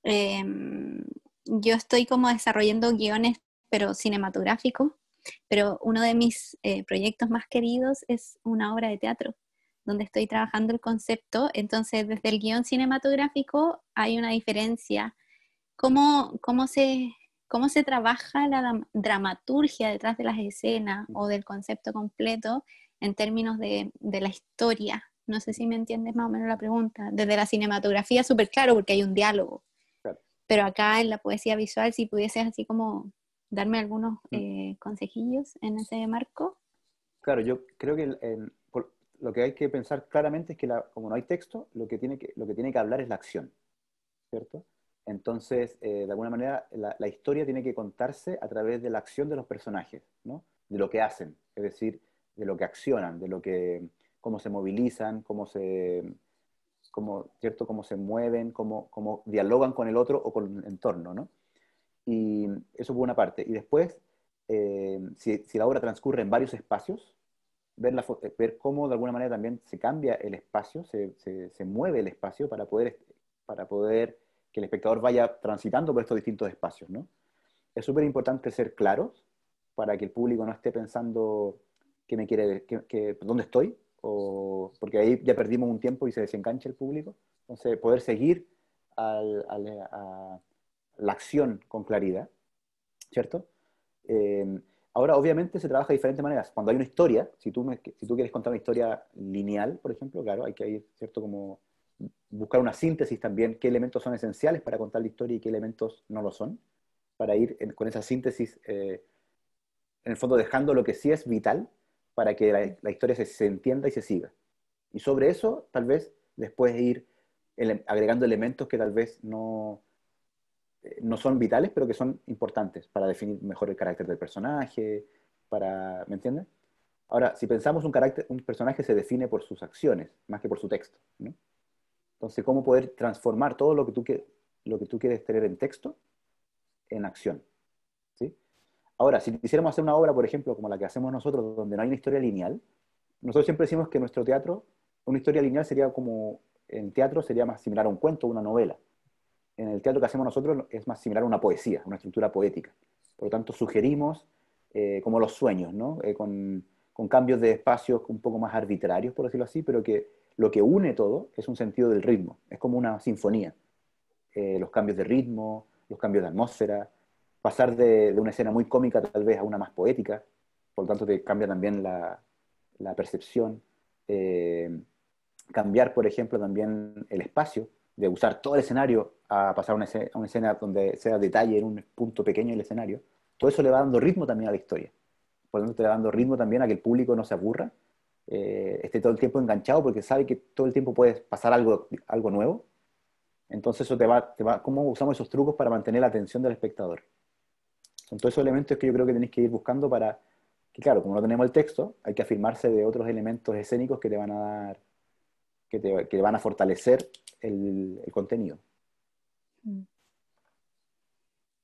em, yo estoy como desarrollando guiones, pero cinematográficos, pero uno de mis eh, proyectos más queridos es una obra de teatro, donde estoy trabajando el concepto, entonces desde el guión cinematográfico hay una diferencia. cómo se cómo se trabaja la dramaturgia detrás de las escenas o del concepto completo en términos de, la historia. No sé si me entiendes más o menos la pregunta. Desde la cinematografía, súper claro, porque hay un diálogo. Pero acá en la poesía visual, si pudieses así como darme algunos mm. eh, consejillos en ese marco. Claro, yo creo que lo que hay que pensar claramente es que como no hay texto, lo que, tiene que, lo que tiene que hablar es la acción, ¿cierto? Entonces, eh, de alguna manera, la, historia tiene que contarse a través de la acción de los personajes, ¿no? de lo que hacen, es decir, de lo que accionan, de lo que, cómo se movilizan, cómo se, ¿cierto? cómo se mueven, cómo, cómo dialogan con el otro o con el entorno. ¿no? Y eso por una parte. Y después, eh, si, la obra transcurre en varios espacios, ver, la, eh, ver cómo de alguna manera también se cambia el espacio, se, se, se mueve el espacio para poder, para poder que el espectador vaya transitando por estos distintos espacios. ¿no? Es súper importante ser claros para que el público no esté pensando que me quiere, dónde estoy, o, porque ahí ya perdimos un tiempo y se desencanche el público. Entonces, poder seguir la acción con claridad, ¿cierto? Eh, ahora, obviamente, se trabaja de diferentes maneras. Cuando hay una historia, si tú, si tú quieres contar una historia lineal, por ejemplo, claro, hay que ir, ¿cierto? Como buscar una síntesis también, qué elementos son esenciales para contar la historia y qué elementos no lo son, para ir con esa síntesis, eh, en el fondo dejando lo que sí es vital para que la, historia se, entienda y se siga. Y sobre eso, tal vez, después ir agregando elementos que tal vez no, eh, no son vitales, pero que son importantes para definir mejor el carácter del personaje, para, ¿me entienden Ahora, si pensamos un carácter, un personaje se define por sus acciones, más que por su texto, ¿no? Entonces, ¿cómo poder transformar todo lo que tú, lo que tú quieres tener en texto en acción? ¿sí? Ahora, si quisiéramos hacer una obra, por ejemplo, como la que hacemos nosotros, donde no hay una historia lineal, nosotros siempre decimos que nuestro teatro, una historia lineal sería como, en teatro sería más similar a un cuento, una novela. En el teatro que hacemos nosotros es más similar a una poesía, una estructura poética. Por lo tanto, sugerimos eh, como los sueños, ¿no? Eh, con, con cambios de espacios un poco más arbitrarios, por decirlo así, pero que lo que une todo es un sentido del ritmo, es como una sinfonía. Eh, los cambios de ritmo, los cambios de atmósfera, pasar de, una escena muy cómica tal vez a una más poética, por lo tanto te cambia también la, percepción. Eh, cambiar, por ejemplo, también el espacio, de usar todo el escenario a pasar a una, escena, a una escena donde sea detalle en un punto pequeño del escenario, todo eso le va dando ritmo también a la historia. Por lo tanto, te va dando ritmo también a que el público no se aburra eh, esté todo el tiempo enganchado porque sabe que todo el tiempo puede pasar algo, algo nuevo. Entonces eso te va, te va, ¿cómo usamos esos trucos para mantener la atención del espectador? Son todos esos elementos que yo creo que tenéis que ir buscando para, que claro, como no tenemos el texto, hay que afirmarse de otros elementos escénicos que te van a dar, que te, que van a fortalecer el, contenido. Mm.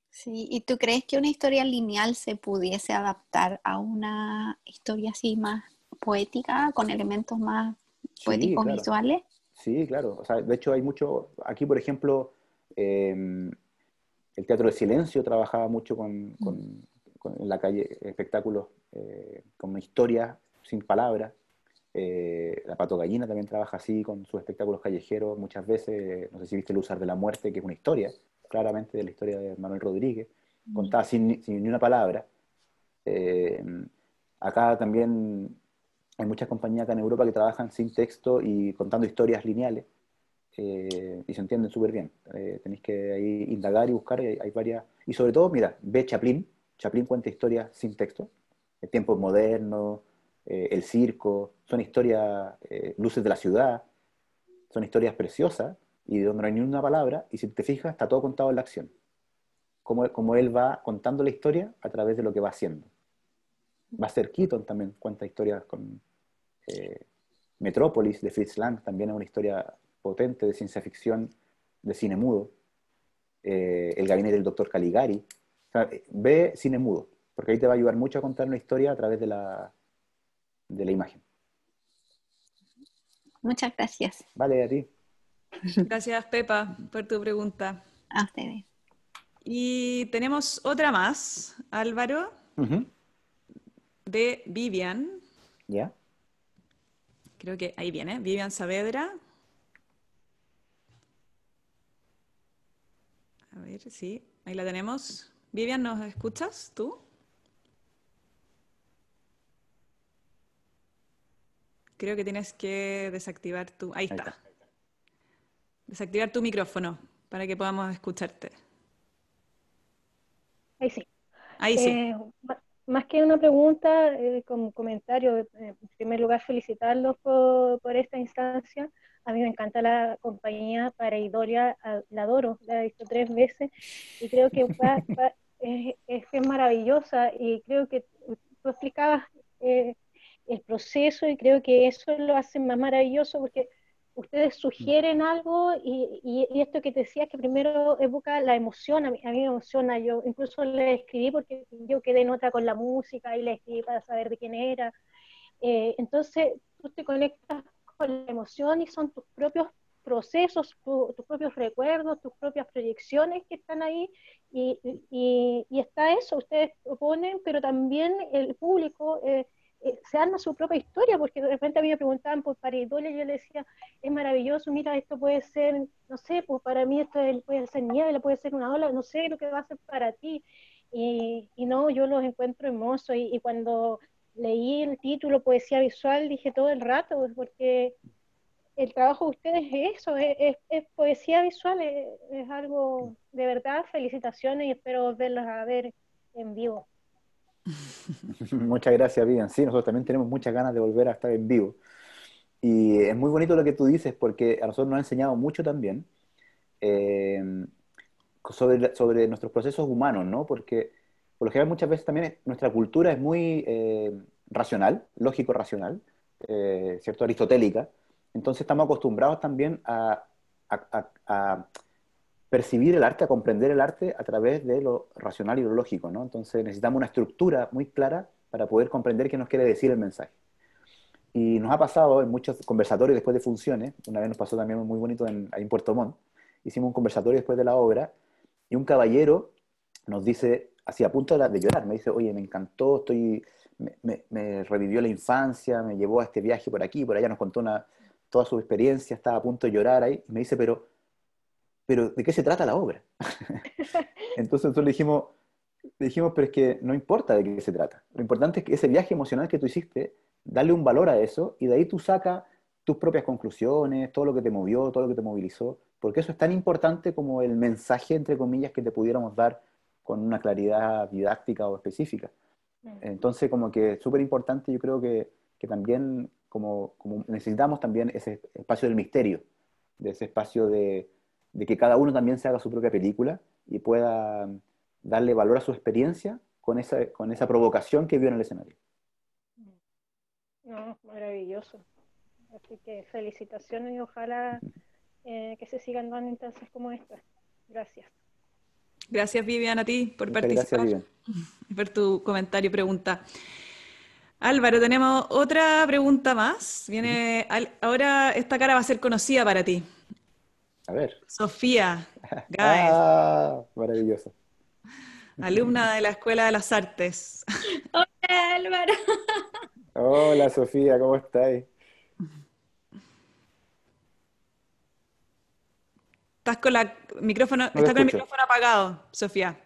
Sí, ¿y tú crees que una historia lineal se pudiese adaptar a una historia así más poética, con elementos más poéticos visuales. Sí, claro. O sea, de hecho hay mucho, aquí por ejemplo, em, el Teatro de Silencio trabajaba mucho con, mm. con, en la calle espectáculos eh, con historias sin palabras. Eh, la Pato Gallina también trabaja así con sus espectáculos callejeros muchas veces. No sé si viste El Usar de la Muerte, que es una historia, claramente de la historia de Manuel Rodríguez, mm. contada sin, sin ni una palabra. Eh, acá también hay muchas compañías acá en Europa que trabajan sin texto y contando historias lineales eh, y se entienden súper bien. Eh, tenéis que ahí indagar y buscar, y hay, varias. Y sobre todo, mira, ve Chaplin. Chaplin cuenta historias sin texto. El tiempo moderno, eh, el circo, son historias, luces de la ciudad, son historias preciosas y donde no hay ni una palabra. Y si te fijas, está todo contado en la acción. Como, como él va contando la historia a través de lo que va haciendo va a ser Keaton también, cuenta historias con eh, Metrópolis de Fritz Lang, también es una historia potente de ciencia ficción, de cine mudo. Eh, el gabinete del doctor Caligari. Eh, ve cine mudo, porque ahí te va a ayudar mucho a contar una historia a través de la, de la imagen. Muchas gracias. Vale, a ti. Gracias, Pepa, por tu pregunta. A ustedes. Y tenemos otra más, Álvaro. Vivian. ¿Ya? Creo que ahí viene, ¿eh? Vivian Saavedra. A ver, sí, ahí la tenemos. Vivian, ¿nos escuchas tú? Creo que tienes que desactivar tu... Ahí, está. Desactivar tu micrófono para que podamos escucharte. Ahí sí. Ahí sí. Eh, más que una pregunta, eh, como comentario, eh, en primer lugar felicitarlos por, esta instancia. A mí me encanta la compañía para Idoria, la adoro, la he visto tres veces y creo que es, maravillosa y creo que tú explicabas eh, el proceso y creo que eso lo hace más maravilloso porque ustedes sugieren algo y, y, esto que te decía que primero evoca la emoción, a mí, me emociona, yo incluso le escribí porque yo quedé nota con la música y le escribí para saber de quién era. Eh, entonces tú te conectas con la emoción y son tus propios procesos, tus propios recuerdos, tus propias proyecciones que están ahí y, y está eso, ustedes proponen, pero también el público... Eh, eh, se arma su propia historia, porque de repente a mí me preguntaban por pues, pareidolia, y yo le decía, es maravilloso, mira, esto puede ser, no sé, pues para mí esto puede ser nieve, puede ser una ola, no sé lo que va a ser para ti. Y, y no, yo los encuentro hermosos, y, cuando leí el título Poesía Visual, dije todo el rato, pues porque el trabajo de ustedes es eso, es, poesía visual, es, algo de verdad, felicitaciones y espero verlos a ver en vivo. Muchas gracias, Vivian. Sí, nosotros también tenemos muchas ganas de volver a estar en vivo. Y es muy bonito lo que tú dices porque a nosotros nos ha enseñado mucho también eh, sobre, sobre nuestros procesos humanos, ¿no? Porque por lo general muchas veces también nuestra cultura es muy eh, racional, lógico-racional, eh, ¿cierto? Aristotélica. Entonces estamos acostumbrados también a percibir el arte, a comprender el arte a través de lo racional y lo lógico, ¿no? Entonces necesitamos una estructura muy clara para poder comprender qué nos quiere decir el mensaje. Y nos ha pasado en muchos conversatorios después de funciones, una vez nos pasó también muy bonito en, ahí en Puerto Montt, hicimos un conversatorio después de la obra y un caballero nos dice, así a punto de, llorar, me dice, oye, me encantó, estoy, me, revivió la infancia, me llevó a este viaje por aquí, por allá, nos contó una, toda su experiencia, estaba a punto de llorar ahí, y me dice, pero pero ¿de qué se trata la obra? Entonces nosotros le dijimos, dijimos, pero es que no importa de qué se trata. Lo importante es que ese viaje emocional que tú hiciste, darle un valor a eso y de ahí tú sacas tus propias conclusiones, todo lo que te movió, todo lo que te movilizó, porque eso es tan importante como el mensaje, entre comillas, que te pudiéramos dar con una claridad didáctica o específica. Mm. Entonces, como que es súper importante, yo creo que, que también como, como, necesitamos también ese espacio del misterio, de ese espacio de, de que cada uno también se haga su propia película y pueda darle valor a su experiencia con esa, con esa provocación que vio en el escenario. No, maravilloso. Así que felicitaciones y ojalá eh, que se sigan dando instancias como esta Gracias. Gracias Vivian a ti por participar, por tu comentario y pregunta. Álvaro, tenemos otra pregunta más. Viene ahora esta cara va a ser conocida para ti. A ver. Sofía Gáez. Ah, maravillosa. Alumna de la Escuela de las Artes. Hola, Álvaro. Hola, Sofía, ¿cómo estáis? Estás con la micrófono, con el micrófono apagado, Sofía.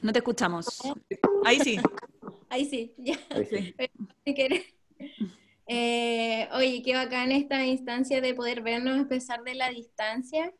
No te escuchamos. Ahí sí. Ahí sí, ya. sí. Eh, oye, qué bacán esta instancia de poder vernos a pesar de la distancia.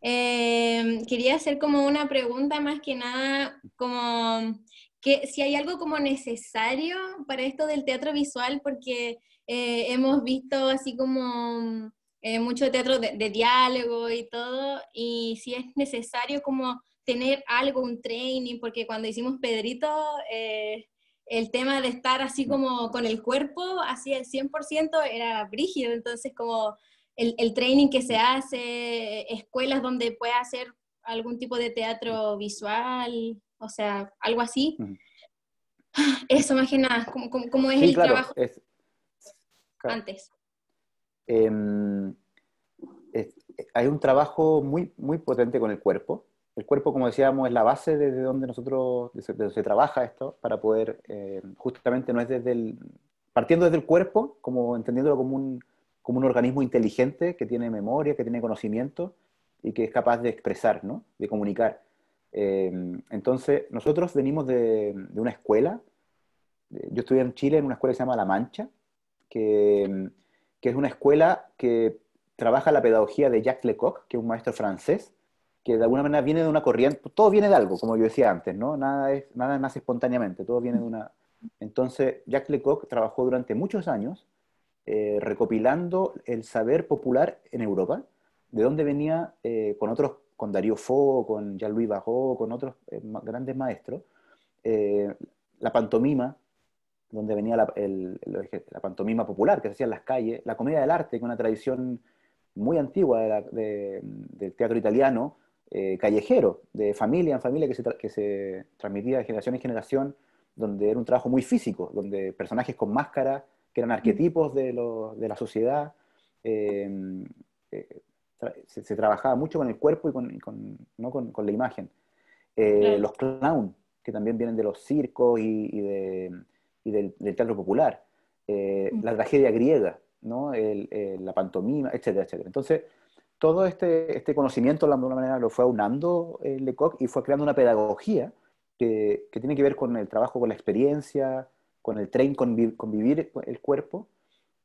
Eh, quería hacer como una pregunta más que nada, como que si hay algo como necesario para esto del teatro visual, porque eh, hemos visto así como eh, mucho teatro de, diálogo y todo, y si es necesario como tener algo, un training, porque cuando hicimos Pedrito, el tema de estar así como con el cuerpo, así al 100% era brígido, entonces como el, training que se hace, escuelas donde pueda hacer algún tipo de teatro visual, o sea, algo así. Eso, imagina, que ¿cómo, es el trabajo antes? Em, hay un trabajo muy, muy potente con el cuerpo, el cuerpo, como decíamos, es la base desde donde nosotros, desde se trabaja esto, para poder, eh, justamente no es desde el, partiendo desde el cuerpo, como entendiéndolo como un, como un organismo inteligente que tiene memoria, que tiene conocimiento y que es capaz de expresar, de comunicar. Eh, entonces, nosotros venimos de, una escuela, eh, yo estudié en Chile en una escuela que se llama La Mancha, que, que es una escuela que trabaja la pedagogía de Jacques Lecoq, que es un maestro francés, de alguna manera viene de una corriente, todo viene de algo, como yo decía antes, ¿no? Nada, es, nada nace espontáneamente, todo viene de una... Entonces, Jacques Lecoq trabajó durante muchos años eh, recopilando el saber popular en Europa, de dónde venía eh, con otros, con Darío Fo, con Jean-Louis Bajot, con otros eh, grandes maestros, la pantomima, donde venía la, el, la, pantomima popular que se hacía en las calles, la comedia del arte, que es una tradición muy antigua del teatro italiano, eh, callejero, de familia en familia que se, transmitía de generación en generación, donde era un trabajo muy físico, donde personajes con máscara, que eran arquetipos de, la sociedad, em, eh, se, trabajaba mucho con el cuerpo y con, ¿no? con, la imagen. Eh, los clowns que también vienen de los circos y, del, teatro popular. Mm. La tragedia griega, la pantomima, etcétera, etcétera. Entonces, todo este, este, conocimiento, de alguna manera, lo fue aunando eh, Lecoq y fue creando una pedagogía que, tiene que ver con el trabajo, con la experiencia, con el tren, con, con vivir el cuerpo.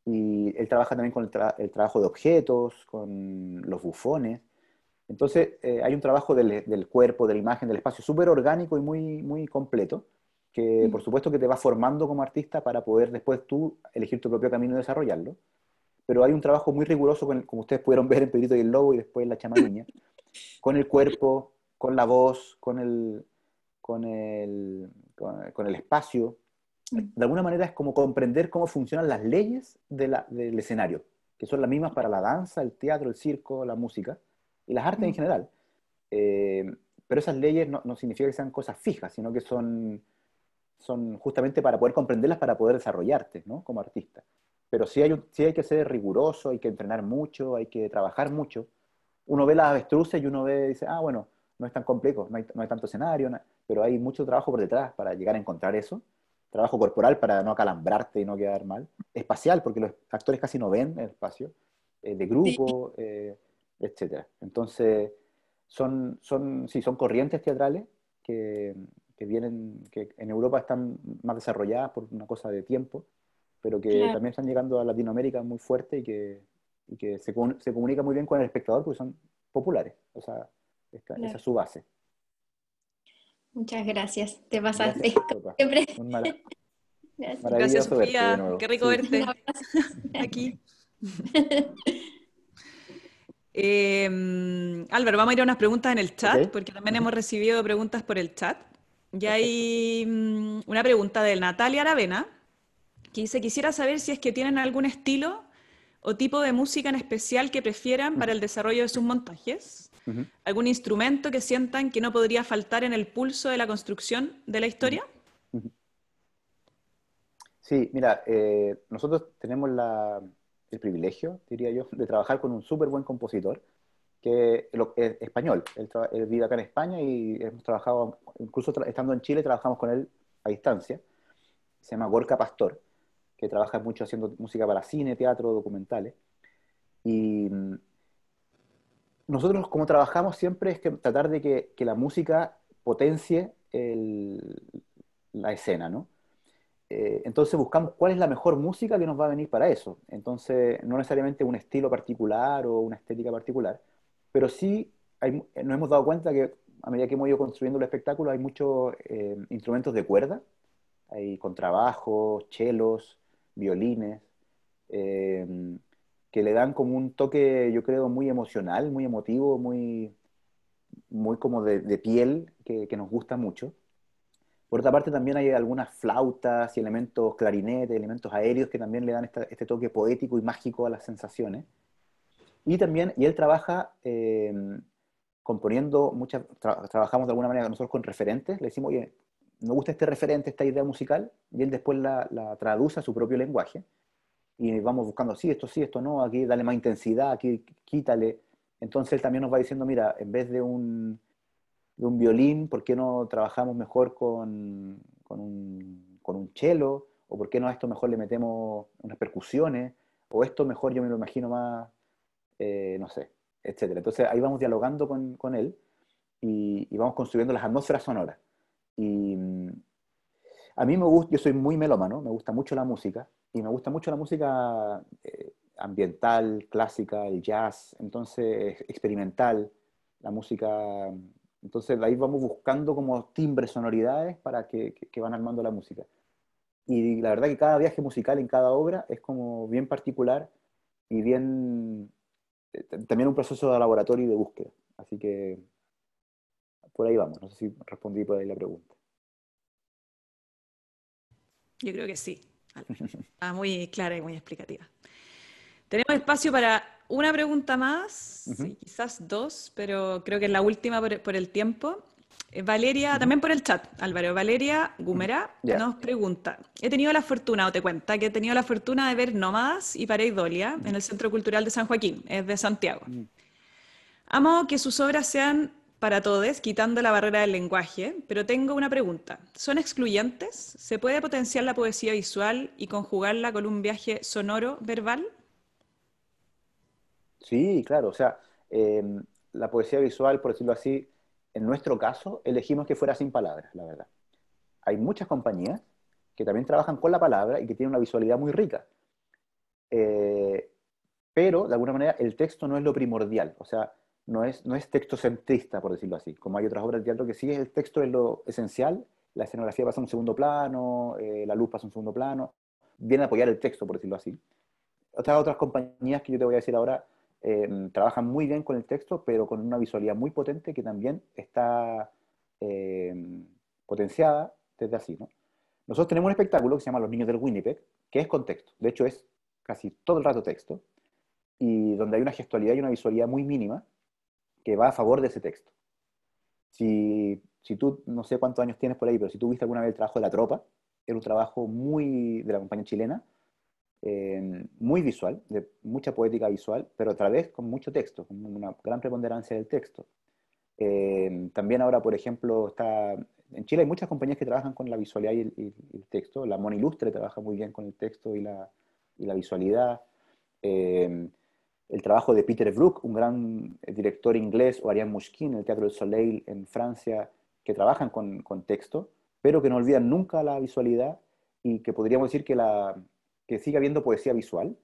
Y él trabaja también con el, trabajo de objetos, con los bufones. Entonces, eh, hay un trabajo del, cuerpo, de la imagen, del espacio, súper orgánico y muy, muy completo, que por supuesto que te va formando como artista para poder después tú elegir tu propio camino y desarrollarlo pero hay un trabajo muy riguroso, con como ustedes pudieron ver en Pedrito y el Lobo y después en La Chamaluña, con el cuerpo, con la voz, con el, con el, el espacio. De alguna manera es como comprender cómo funcionan las leyes del escenario, que son las mismas para la danza, el teatro, el circo, la música y las artes en general. Eh, pero esas leyes no, no, significa que sean cosas fijas, sino que son, son justamente para poder comprenderlas, para poder desarrollarte ¿no? como artista pero sí hay, que ser riguroso, hay que entrenar mucho, hay que trabajar mucho. Uno ve las avestruces y uno ve, dice, ah, bueno, no es tan complejo, no hay, tanto escenario, pero hay mucho trabajo por detrás para llegar a encontrar eso. Trabajo corporal para no acalambrarte y no quedar mal. Espacial, porque los actores casi no ven el espacio. Eh, de grupo, eh, etc. Entonces, son, son, sí, son corrientes teatrales que, vienen, que en Europa están más desarrolladas por una cosa de tiempo pero que también están llegando a Latinoamérica muy fuerte y que, se, comunica muy bien con el espectador porque son populares. O sea, esa es su base. Muchas gracias, te pasaste. Siempre. gracias. Sofía. Qué rico verte aquí. Em, Álvaro, vamos a ir a unas preguntas en el chat, porque también hemos recibido preguntas por el chat. Y hay mm, una pregunta de Natalia Aravena, quisiera saber si es que tienen algún estilo o tipo de música en especial que prefieran para el desarrollo de sus montajes, algún instrumento que sientan que no podría faltar en el pulso de la construcción de la historia. Sí, mira, eh, nosotros tenemos el privilegio, diría yo, de trabajar con un súper buen compositor, que es español, él, vive acá en España y hemos trabajado, incluso estando en Chile, trabajamos con él a distancia, se llama Gorka Pastor que trabaja mucho haciendo música para cine, teatro, documentales. Y mm, nosotros como trabajamos siempre es que tratar de que, la música potencie la escena, ¿no? Eh, entonces buscamos cuál es la mejor música que nos va a venir para eso. Entonces, no necesariamente un estilo particular o una estética particular, pero sí eh, nos hemos dado cuenta que a medida que hemos ido construyendo el espectáculo hay muchos eh, instrumentos de cuerda, hay contrabajos, chelos, violines, eh, que le dan como un toque, yo creo, muy emocional, muy emotivo, muy, muy como de, piel, que, nos gusta mucho. Por otra parte, también hay algunas flautas y elementos clarinetes, elementos aéreos que también le dan este toque poético y mágico a las sensaciones. Y también, y él trabaja eh, componiendo muchas, trabajamos de alguna manera nosotros con referentes, le decimos, oye, me gusta este referente, esta idea musical, y él después la, traduce a su propio lenguaje. Y vamos buscando, sí, esto sí, esto no, aquí dale más intensidad, aquí quítale. Entonces él también nos va diciendo, mira, en vez de un, de un violín, ¿por qué no trabajamos mejor con, un, cello? ¿O por qué no a esto mejor le metemos unas percusiones? ¿O esto mejor yo me lo imagino más, eh, no sé, etcétera? Entonces ahí vamos dialogando con, él y vamos construyendo las atmósferas sonoras. Y mm, a mí me gusta, yo soy muy melómano, me gusta mucho la música, y me gusta mucho la música eh, ambiental, clásica, el jazz, entonces experimental, la música... Entonces ahí vamos buscando como timbres, sonoridades para que van armando la música. Y la verdad que cada viaje musical en cada obra es como bien particular y bien eh, también un proceso de laboratorio y de búsqueda. Así que por ahí vamos. No sé si respondí por ahí la pregunta. Yo creo que sí. Está muy clara y muy explicativa. Tenemos espacio para una pregunta más, quizás dos, pero creo que es la última por, el tiempo. Eh, Valeria, también por el chat, Álvaro. Valeria Gúmera nos pregunta: He tenido la fortuna, o te cuenta, que he tenido la fortuna de ver Nómadas y Pareidolia en el Centro Cultural de San Joaquín, es de Santiago. Amo que sus obras sean para todos, quitando la barrera del lenguaje, pero tengo una pregunta. ¿Son excluyentes? ¿Se puede potenciar la poesía visual y conjugarla con un viaje sonoro verbal? Sí, claro. O sea, em, la poesía visual, por decirlo así, en nuestro caso, elegimos que fuera sin palabras, la verdad. Hay muchas compañías que también trabajan con la palabra y que tienen una visualidad muy rica. Eh, pero, de alguna manera, el texto no es lo primordial. O sea, no es, no es texto centrista, por decirlo así, como hay otras obras de teatro que sí el texto es lo esencial, la escenografía pasa a un segundo plano, eh, la luz pasa a un segundo plano, viene a apoyar el texto, por decirlo así. Otras, otras compañías que yo te voy a decir ahora eh, trabajan muy bien con el texto, pero con una visualidad muy potente que también está eh, potenciada desde así. ¿no? Nosotros tenemos un espectáculo que se llama Los Niños del Winnipeg, que es con texto, de hecho es casi todo el rato texto, y donde hay una gestualidad y una visualidad muy mínima, que va a favor de ese texto. Si, si tú, no sé cuántos años tienes por ahí, pero si tú viste alguna vez el trabajo de la tropa, era un trabajo muy de la compañía chilena, em, muy visual, de mucha poética visual, pero otra vez con mucho texto, con una gran preponderancia del texto. Em, también ahora, por ejemplo, está, en Chile hay muchas compañías que trabajan con la visualidad y el, texto. La Monilustre trabaja muy bien con el texto y la, y la visualidad. Eh, el trabajo de Peter Brook, un gran eh, director inglés, o Ariane Mouchkin en el Teatro del Soleil en Francia, que trabajan con, texto, pero que no olvidan nunca la visualidad y que podríamos decir que, la, que sigue habiendo poesía visual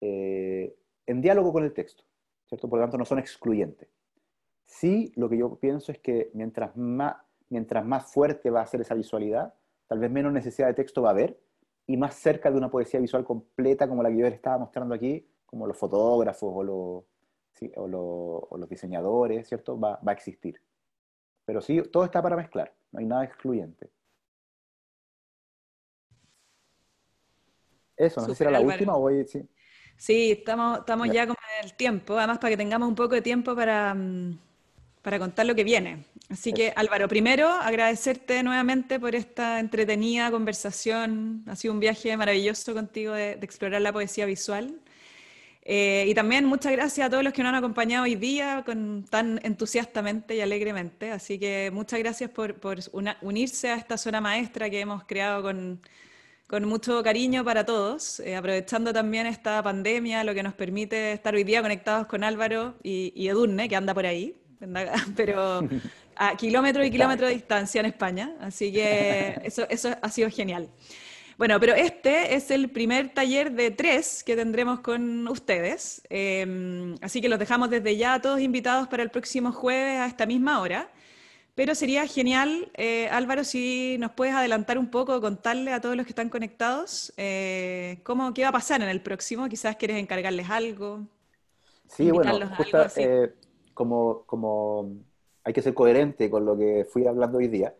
eh, en diálogo con el texto, ¿cierto? Por lo tanto, no son excluyentes. Sí, lo que yo pienso es que mientras más, mientras más fuerte va a ser esa visualidad, tal vez menos necesidad de texto va a haber y más cerca de una poesía visual completa como la que yo les estaba mostrando aquí, como los fotógrafos o, los, o, diseñadores, ¿cierto? Va, va, a existir. Pero sí, todo está para mezclar, no hay nada excluyente. Eso, no sé si era la última o voy... Sí, sí estamos, estamos ya con el tiempo, además para que tengamos un poco de tiempo para, mm, contar lo que viene. Así que Álvaro, primero agradecerte nuevamente por esta entretenida conversación. Ha sido un viaje maravilloso contigo de explorar la poesía visual. Eh, y también muchas gracias a todos los que nos han acompañado hoy día con, tan entusiastamente y alegremente. Así que muchas gracias por, unirse a esta zona maestra que hemos creado con, mucho cariño para todos, eh, aprovechando también esta pandemia, lo que nos permite estar hoy día conectados con Álvaro y, y Edurne, que anda por ahí, pero a kilómetro y kilómetro de distancia en España. Así que eso ha sido genial. Bueno, pero este es el primer taller de tres que tendremos con ustedes. Em, así que los dejamos desde ya a todos invitados para el próximo jueves a esta misma hora. Pero sería genial, eh, Álvaro, si nos puedes adelantar un poco, contarle a todos los que están conectados eh, cómo, qué va a pasar en el próximo. Quizás quieres encargarles algo. Sí, bueno, eh, como hay que ser coherente con lo que fui hablando hoy día.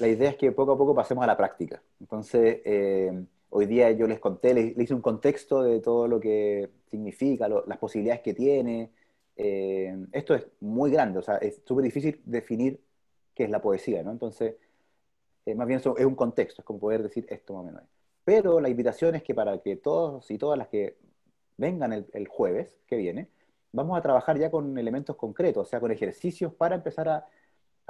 La idea es que poco a poco pasemos a la práctica. Entonces, eh, hoy día yo les conté, les, hice un contexto de todo lo que significa, las posibilidades que tiene. Eh, esto es muy grande, o sea, es súper difícil definir qué es la poesía, ¿no? Entonces, eh, más bien es un contexto, es como poder decir esto más o menos. Pero la invitación es que para que todos y todas las que vengan el jueves que viene, vamos a trabajar ya con elementos concretos, o sea, con ejercicios para empezar a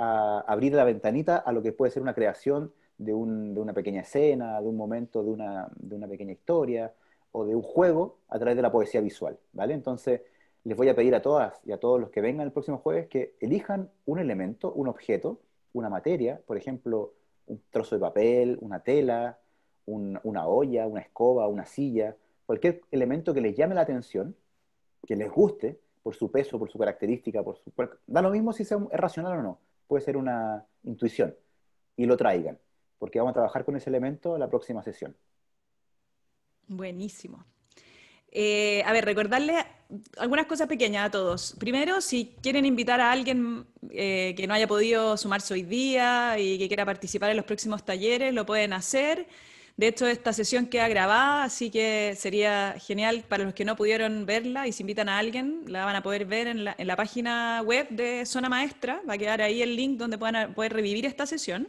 a abrir la ventanita a lo que puede ser una creación de, una pequeña escena, de un momento, de una, pequeña historia o de un juego a través de la poesía visual, ¿vale? Entonces, les voy a pedir a todas y a todos los que vengan el próximo jueves que elijan un elemento, un objeto, una materia, por ejemplo, un trozo de papel, una tela, una olla, una escoba, una silla, cualquier elemento que les llame la atención, que les guste por su peso, por su característica, por su... Da lo mismo si es racional o no puede ser una intuición, y lo traigan, porque vamos a trabajar con ese elemento la próxima sesión. Buenísimo. Eh, a ver, recordarle algunas cosas pequeñas a todos. Primero, si quieren invitar a alguien eh, que no haya podido sumarse hoy día y que quiera participar en los próximos talleres, lo pueden hacer. De hecho, esta sesión queda grabada, así que sería genial para los que no pudieron verla y se invitan a alguien, la van a poder ver en la, página web de Zona Maestra. Va a quedar ahí el link donde puedan poder revivir esta sesión.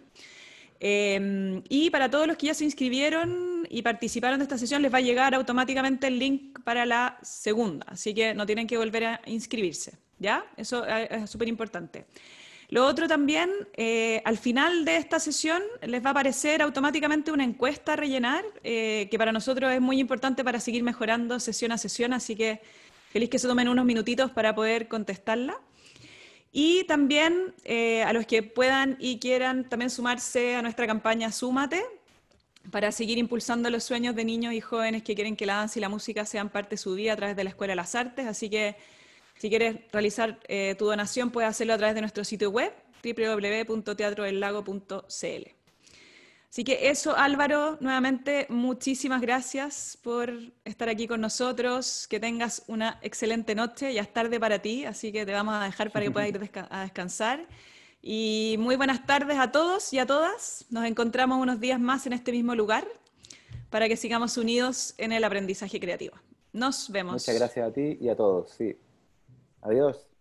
Em, y para todos los que ya se inscribieron y participaron de esta sesión, les va a llegar automáticamente el link para la segunda, así que no tienen que volver a inscribirse. ¿Ya? Eso eh, es súper importante. Lo otro también, eh, al final de esta sesión les va a aparecer automáticamente una encuesta a rellenar, eh, que para nosotros es muy importante para seguir mejorando sesión a sesión, así que feliz que se tomen unos minutitos para poder contestarla. Y también eh, a los que puedan y quieran también sumarse a nuestra campaña Súmate, para seguir impulsando los sueños de niños y jóvenes que quieren que la danza y la música sean parte de su vida a través de la Escuela de las Artes. Así que si quieres realizar eh, tu donación, puedes hacerlo a través de nuestro sitio web, www.teatrodellago.cl. Así que eso, Álvaro, nuevamente muchísimas gracias por estar aquí con nosotros, que tengas una excelente noche, ya es tarde para ti, así que te vamos a dejar para que puedas ir a descansar. Y muy buenas tardes a todos y a todas, nos encontramos unos días más en este mismo lugar para que sigamos unidos en el aprendizaje creativo. Nos vemos. Muchas gracias a ti y a todos, sí. Adiós.